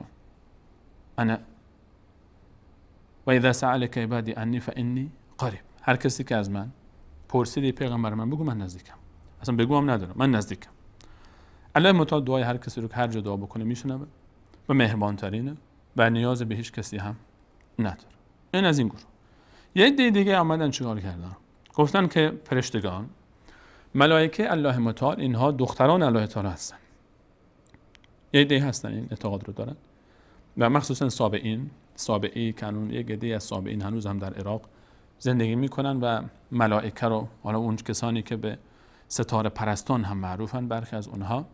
انا و اذا که بعدی انی فانی قریب هر کسی که از من پرسیدی پیغمبر من بگو من نزدیکم اصلا بگو هم ندارم من نزدیکم الله متعال دعای هر کسی رو که هر جا دعا بکنه میشنوه و مهربان ترینه و نیاز به هیچ کسی هم نداره این از این گروه یه دی دیگه آمدن چیکار کردن گفتن که فرشتگان ملائکه الله متعال اینها دختران الله تعالی هستن یه دی هستن این اعتقاد رو دارن و مخصوصا سابعین سابعی کنون یک از سابعین هنوز هم در عراق زندگی میکنن و ملائکه رو حالا اون کسانی که به ستاره پرستان هم معروفن برخی از اونها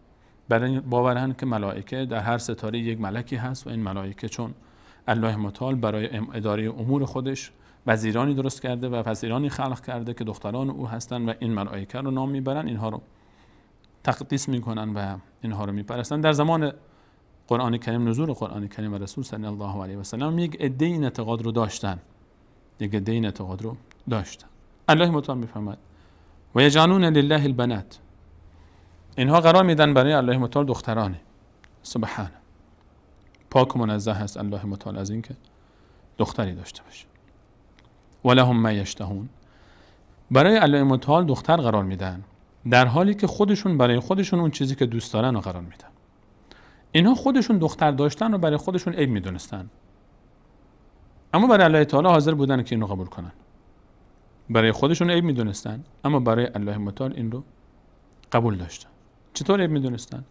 برای باورن که ملائکه در هر ستاره یک ملکی هست و این ملائکه چون الله متعال برای اداره امور خودش وزیرانی درست کرده و وزیرانی خلق کرده که دختران او هستند و این ملائکه رو نام میبرن اینها رو تقدیس میکنن و اینها رو میپرستن در زمان قرآن کریم نزول قرآن کریم و رسول صلی الله علیه و سلم یک عده این اعتقاد رو داشتن یک عده این اعتقاد رو داشتن الله متعال میفهمد و جانون لله البنات اینها قرار میدن برای الله متعال دخترانه سبحانه پاک و منزه هست الله متعال از اینکه دختری داشته باشه ولهم ما یشتهون برای الله متعال دختر قرار میدن در حالی که خودشون برای خودشون اون چیزی که دوست دارن رو قرار میدن اینها خودشون دختر داشتن رو برای خودشون عیب میدونستن اما برای الله تعالی حاضر بودن که اینو قبول کنن برای خودشون عیب میدونستن اما برای الله متعال این رو قبول داشتن چطور عیب میدونستن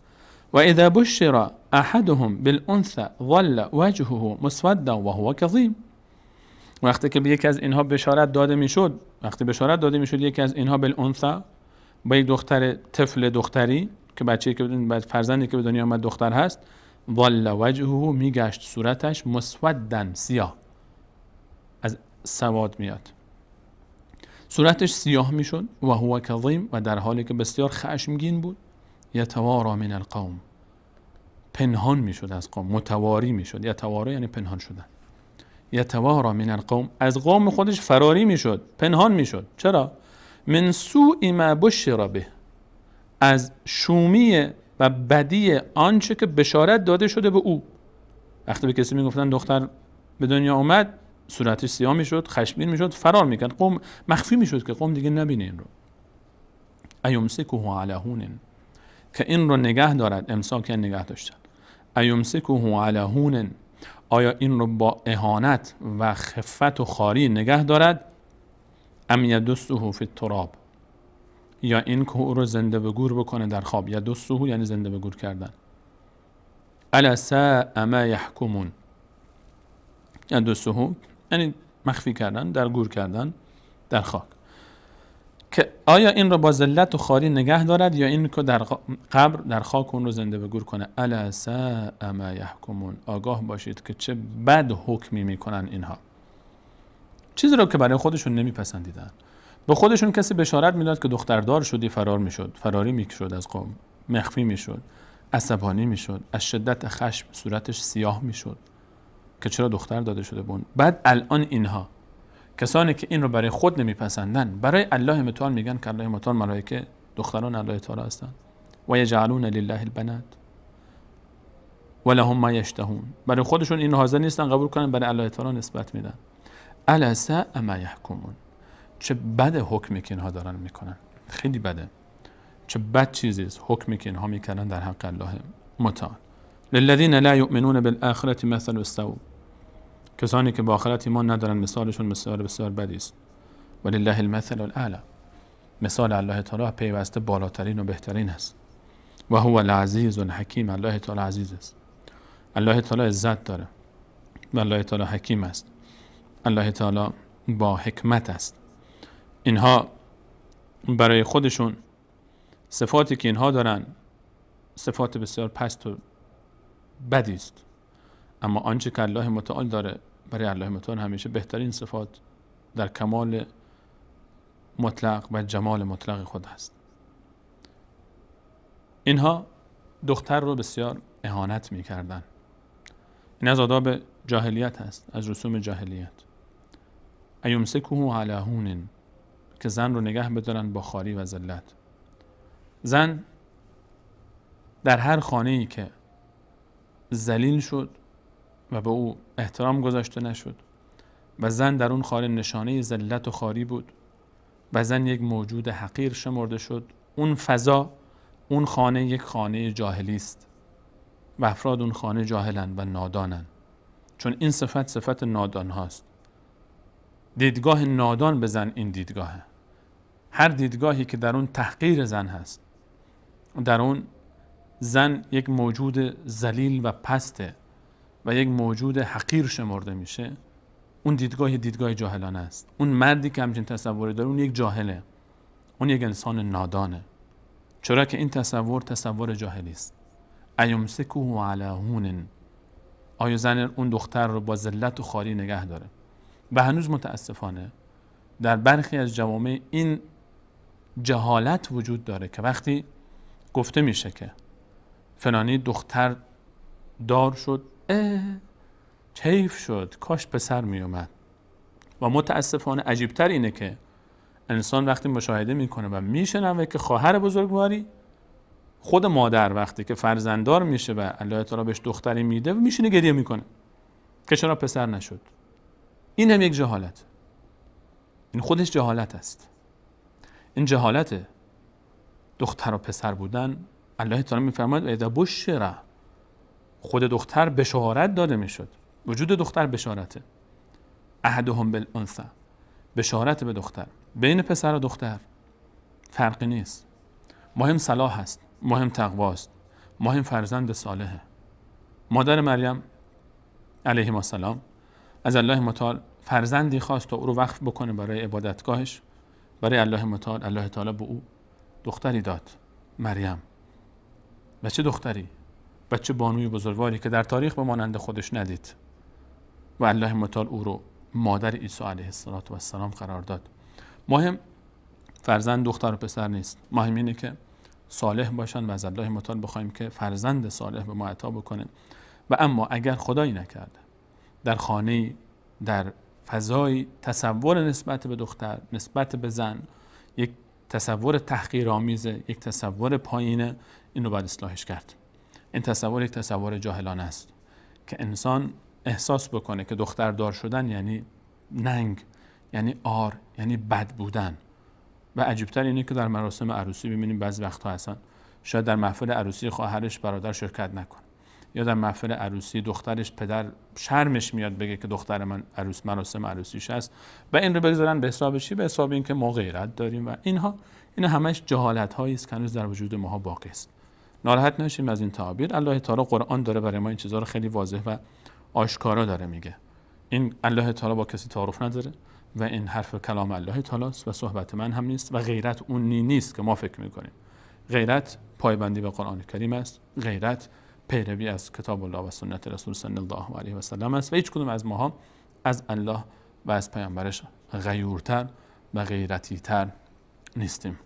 و اذا بشر احدهم بالانثى ظل وجهه مسودا وهو كظيم وقتی که به یکی از اینها بشارت داده میشد وقتی بشارت داده میشد یکی از اینها بالانثا با یک دختر طفل دختری که بچه که فرزندی که به دنیا آمد دختر هست والا وجهه میگشت صورتش مسودن سیاه از سواد میاد صورتش سیاه میشد و هو کظیم و در حالی که بسیار خشمگین بود یتوارا من القوم پنهان میشد از قوم متواری میشد یتوارا یعنی پنهان شدن یتوارا من القوم از قوم خودش فراری میشد پنهان میشد چرا من سوء ما بشر به از شومی و بدی آنچه که بشارت داده شده به او وقتی به کسی میگفتن دختر به دنیا اومد صورتش سیاه میشد خشمگین میشد فرار میکرد قوم مخفی میشد که قوم دیگه نبینه این رو ایمسکوه علی که این رو نگه دارد امساک یعنی نگه داشتن ایمسکوه علی آیا این رو با اهانت و خفت و خاری نگه دارد ام یدسه فی تراب یا این که او رو زنده به گور بکنه در خواب یدسه یعنی زنده به گور کردن الا اما ما یحکمون یدسه یعنی مخفی کردن در گور کردن در خاک که آیا این رو با ذلت و خاری نگه دارد یا این که در قبر در خاک اون رو زنده بگور کنه الا سا ما یحکمون آگاه باشید که چه بد حکمی میکنن اینها چیزی رو که برای خودشون نمیپسندیدن به خودشون کسی بشارت میداد که دختردار شدی فرار میشد فراری میشد از قوم مخفی میشد عصبانی میشد از شدت خشم صورتش سیاه میشد که چرا دختر داده شده بود بعد الان اینها کسانی که این رو برای خود نمیپسندن برای الله متعال میگن که الله متعال ملائکه دختران الله تعالی هستند و یجعلون لله البنات و لهم ما یشتهون برای خودشون این حاضر نیستن قبول کنن برای الله تعالی نسبت میدن الا ساء ما یحکمون چه بد حکمی که اینها دارن میکنن خیلی بده چه بد چیزی است حکمی که اینها میکنن در حق الله متعال للذین لا یؤمنون بالآخرة مثل السوء کسانی که با آخرت ایمان ندارن مثالشون مثال بسیار بدی است ولله المثل الاعلی مثال الله تعالی پیوسته بالاترین و بهترین است و هو العزیز الحکیم الله تعالی عزیز است الله تعالی عزت داره و الله تعالی حکیم است الله تعالی با حکمت است اینها برای خودشون صفاتی که اینها دارن صفات بسیار پست و بدی است اما آنچه که الله متعال داره برای الله متعال همیشه بهترین صفات در کمال مطلق و جمال مطلق خود هست اینها دختر رو بسیار اهانت کردن این از آداب جاهلیت هست از رسوم جاهلیت ایمسکوه علی که زن رو نگه بدارن با خاری و ذلت زن در هر خانه ای که زلیل شد و به او احترام گذاشته نشد و زن در اون خانه نشانه ذلت و خاری بود و زن یک موجود حقیر شمرده شد اون فضا اون خانه یک خانه جاهلی است و افراد اون خانه جاهلند و نادانند چون این صفت صفت نادان هاست دیدگاه نادان به زن این دیدگاهه هر دیدگاهی که در اون تحقیر زن هست در اون زن یک موجود زلیل و پسته و یک موجود حقیر شمرده میشه اون دیدگاه دیدگاه جاهلانه است اون مردی که همچین تصوری داره اون یک جاهله اون یک انسان نادانه چرا که این تصور تصور جاهلی است ایمسکوه علی هون آیا زن اون دختر رو با ذلت و خاری نگه داره و هنوز متاسفانه در برخی از جوامع این جهالت وجود داره که وقتی گفته میشه که فلانی دختر دار شد اه چیف شد کاش پسر میومد می اومد و متاسفانه عجیبتر اینه که انسان وقتی مشاهده میکنه و میشنوه که خواهر بزرگواری خود مادر وقتی که فرزنددار میشه و الله تعالی بهش دختری میده و میشینه گریه میکنه که چرا پسر نشد این هم یک جهالت این خودش جهالت است این جهالته دختر و پسر بودن الله تعالی میفرماید و اذا خود دختر بشارت داده میشد وجود دختر بشارته احدهم بالانثی بشارت به دختر بین پسر و دختر فرقی نیست مهم صلاح است مهم تقواست مهم فرزند صالحه مادر مریم علیه السلام از الله متعال فرزندی خواست تا او رو وقف بکنه برای عبادتگاهش برای الله متعال الله تعالی به او دختری داد مریم و چه دختری بچه بانوی بزرگواری که در تاریخ به مانند خودش ندید و الله متعال او رو مادر عیسی علیه السلام قرار داد مهم فرزند دختر و پسر نیست مهم اینه که صالح باشن و از الله متعال بخوایم که فرزند صالح به ما عطا بکنه و اما اگر خدایی نکرده در خانه در فضای تصور نسبت به دختر نسبت به زن یک تصور تحقیرآمیز یک تصور پایینه این رو باید اصلاحش کرد این تصور یک تصور جاهلان است که انسان احساس بکنه که دختردار شدن یعنی ننگ یعنی آر یعنی بد بودن و عجیبتر اینه که در مراسم عروسی ببینیم بعض وقتها اصلا شاید در محفل عروسی خواهرش برادر شرکت نکنه یا در محفل عروسی دخترش پدر شرمش میاد بگه که دختر من عروس مراسم عروسیش هست و این رو بگذارن به حساب چی به حساب اینکه ما غیرت داریم و اینها این همش جهالت است که هنوز در وجود ماها باقی است ناراحت نشیم از این تعابیر الله تعالی قرآن داره برای ما این چیزها رو خیلی واضح و آشکارا داره میگه این الله تعالی با کسی تعارف نداره و این حرف کلام الله تعالی و صحبت من هم نیست و غیرت اونی نیست که ما فکر میکنیم غیرت پایبندی به قرآن کریم است غیرت پیروی از کتاب الله و سنت رسول صلی الله علیه و سلم است و هیچ کدوم از ماها از الله و از پیامبرش غیورتر و غیرتیتر نیستیم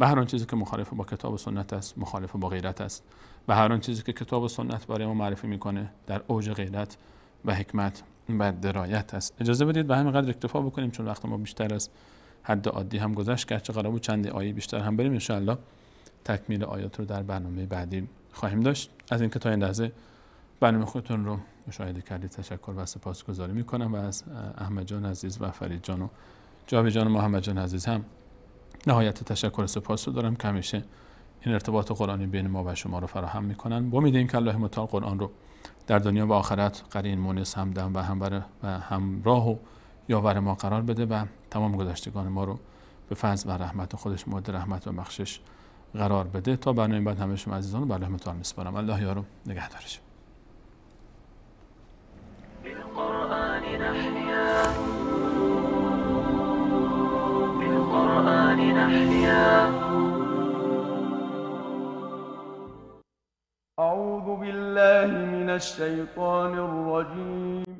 و هر آن چیزی که مخالف با کتاب و سنت است مخالف با غیرت است و هر آن چیزی که کتاب و سنت برای ما معرفی میکنه در اوج غیرت و حکمت و درایت است اجازه بدید به همین قدر اکتفا بکنیم چون وقت ما بیشتر از حد عادی هم گذشت گرچه قرار بود چند آیه بیشتر هم بریم انشاءالله تکمیل آیات رو در برنامه بعدی خواهیم داشت از اینکه تا این لحظه برنامه خودتون رو مشاهده کردید تشکر و سپاسگزاری میکنم و از احمد جان عزیز و فرید جان و جاوید جان و محمد جان عزیز هم نهایت تشکر و سپاس رو دارم که همیشه این ارتباط قرآنی بین ما و شما رو فراهم میکنن با امید که الله متعال قرآن رو در دنیا و آخرت قرین مونس همدم و همبر و همراه و یاور ما قرار بده و تمام گذشتگان ما رو به فضل و رحمت خودش مورد رحمت و بخشش قرار بده تا برنامه بعد همه شما عزیزان رو به الله متعال میسپارم الله یارو نگهدارش لنحيا أعوذ بالله من الشيطان الرجيم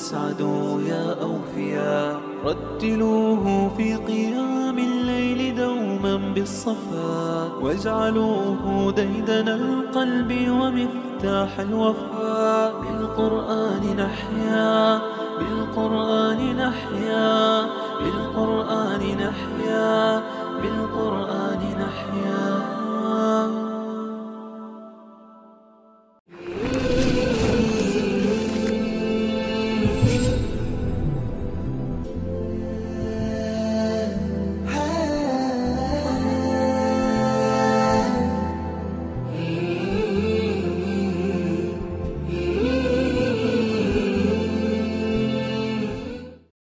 تسعدوا يا أوفياء رتلوه في قيام الليل دوما بالصفا واجعلوه ديدن القلب ومفتاح الوفاء بالقرآن نحيا بالقرآن نحيا بالقرآن نحيا بالقرآن نحيا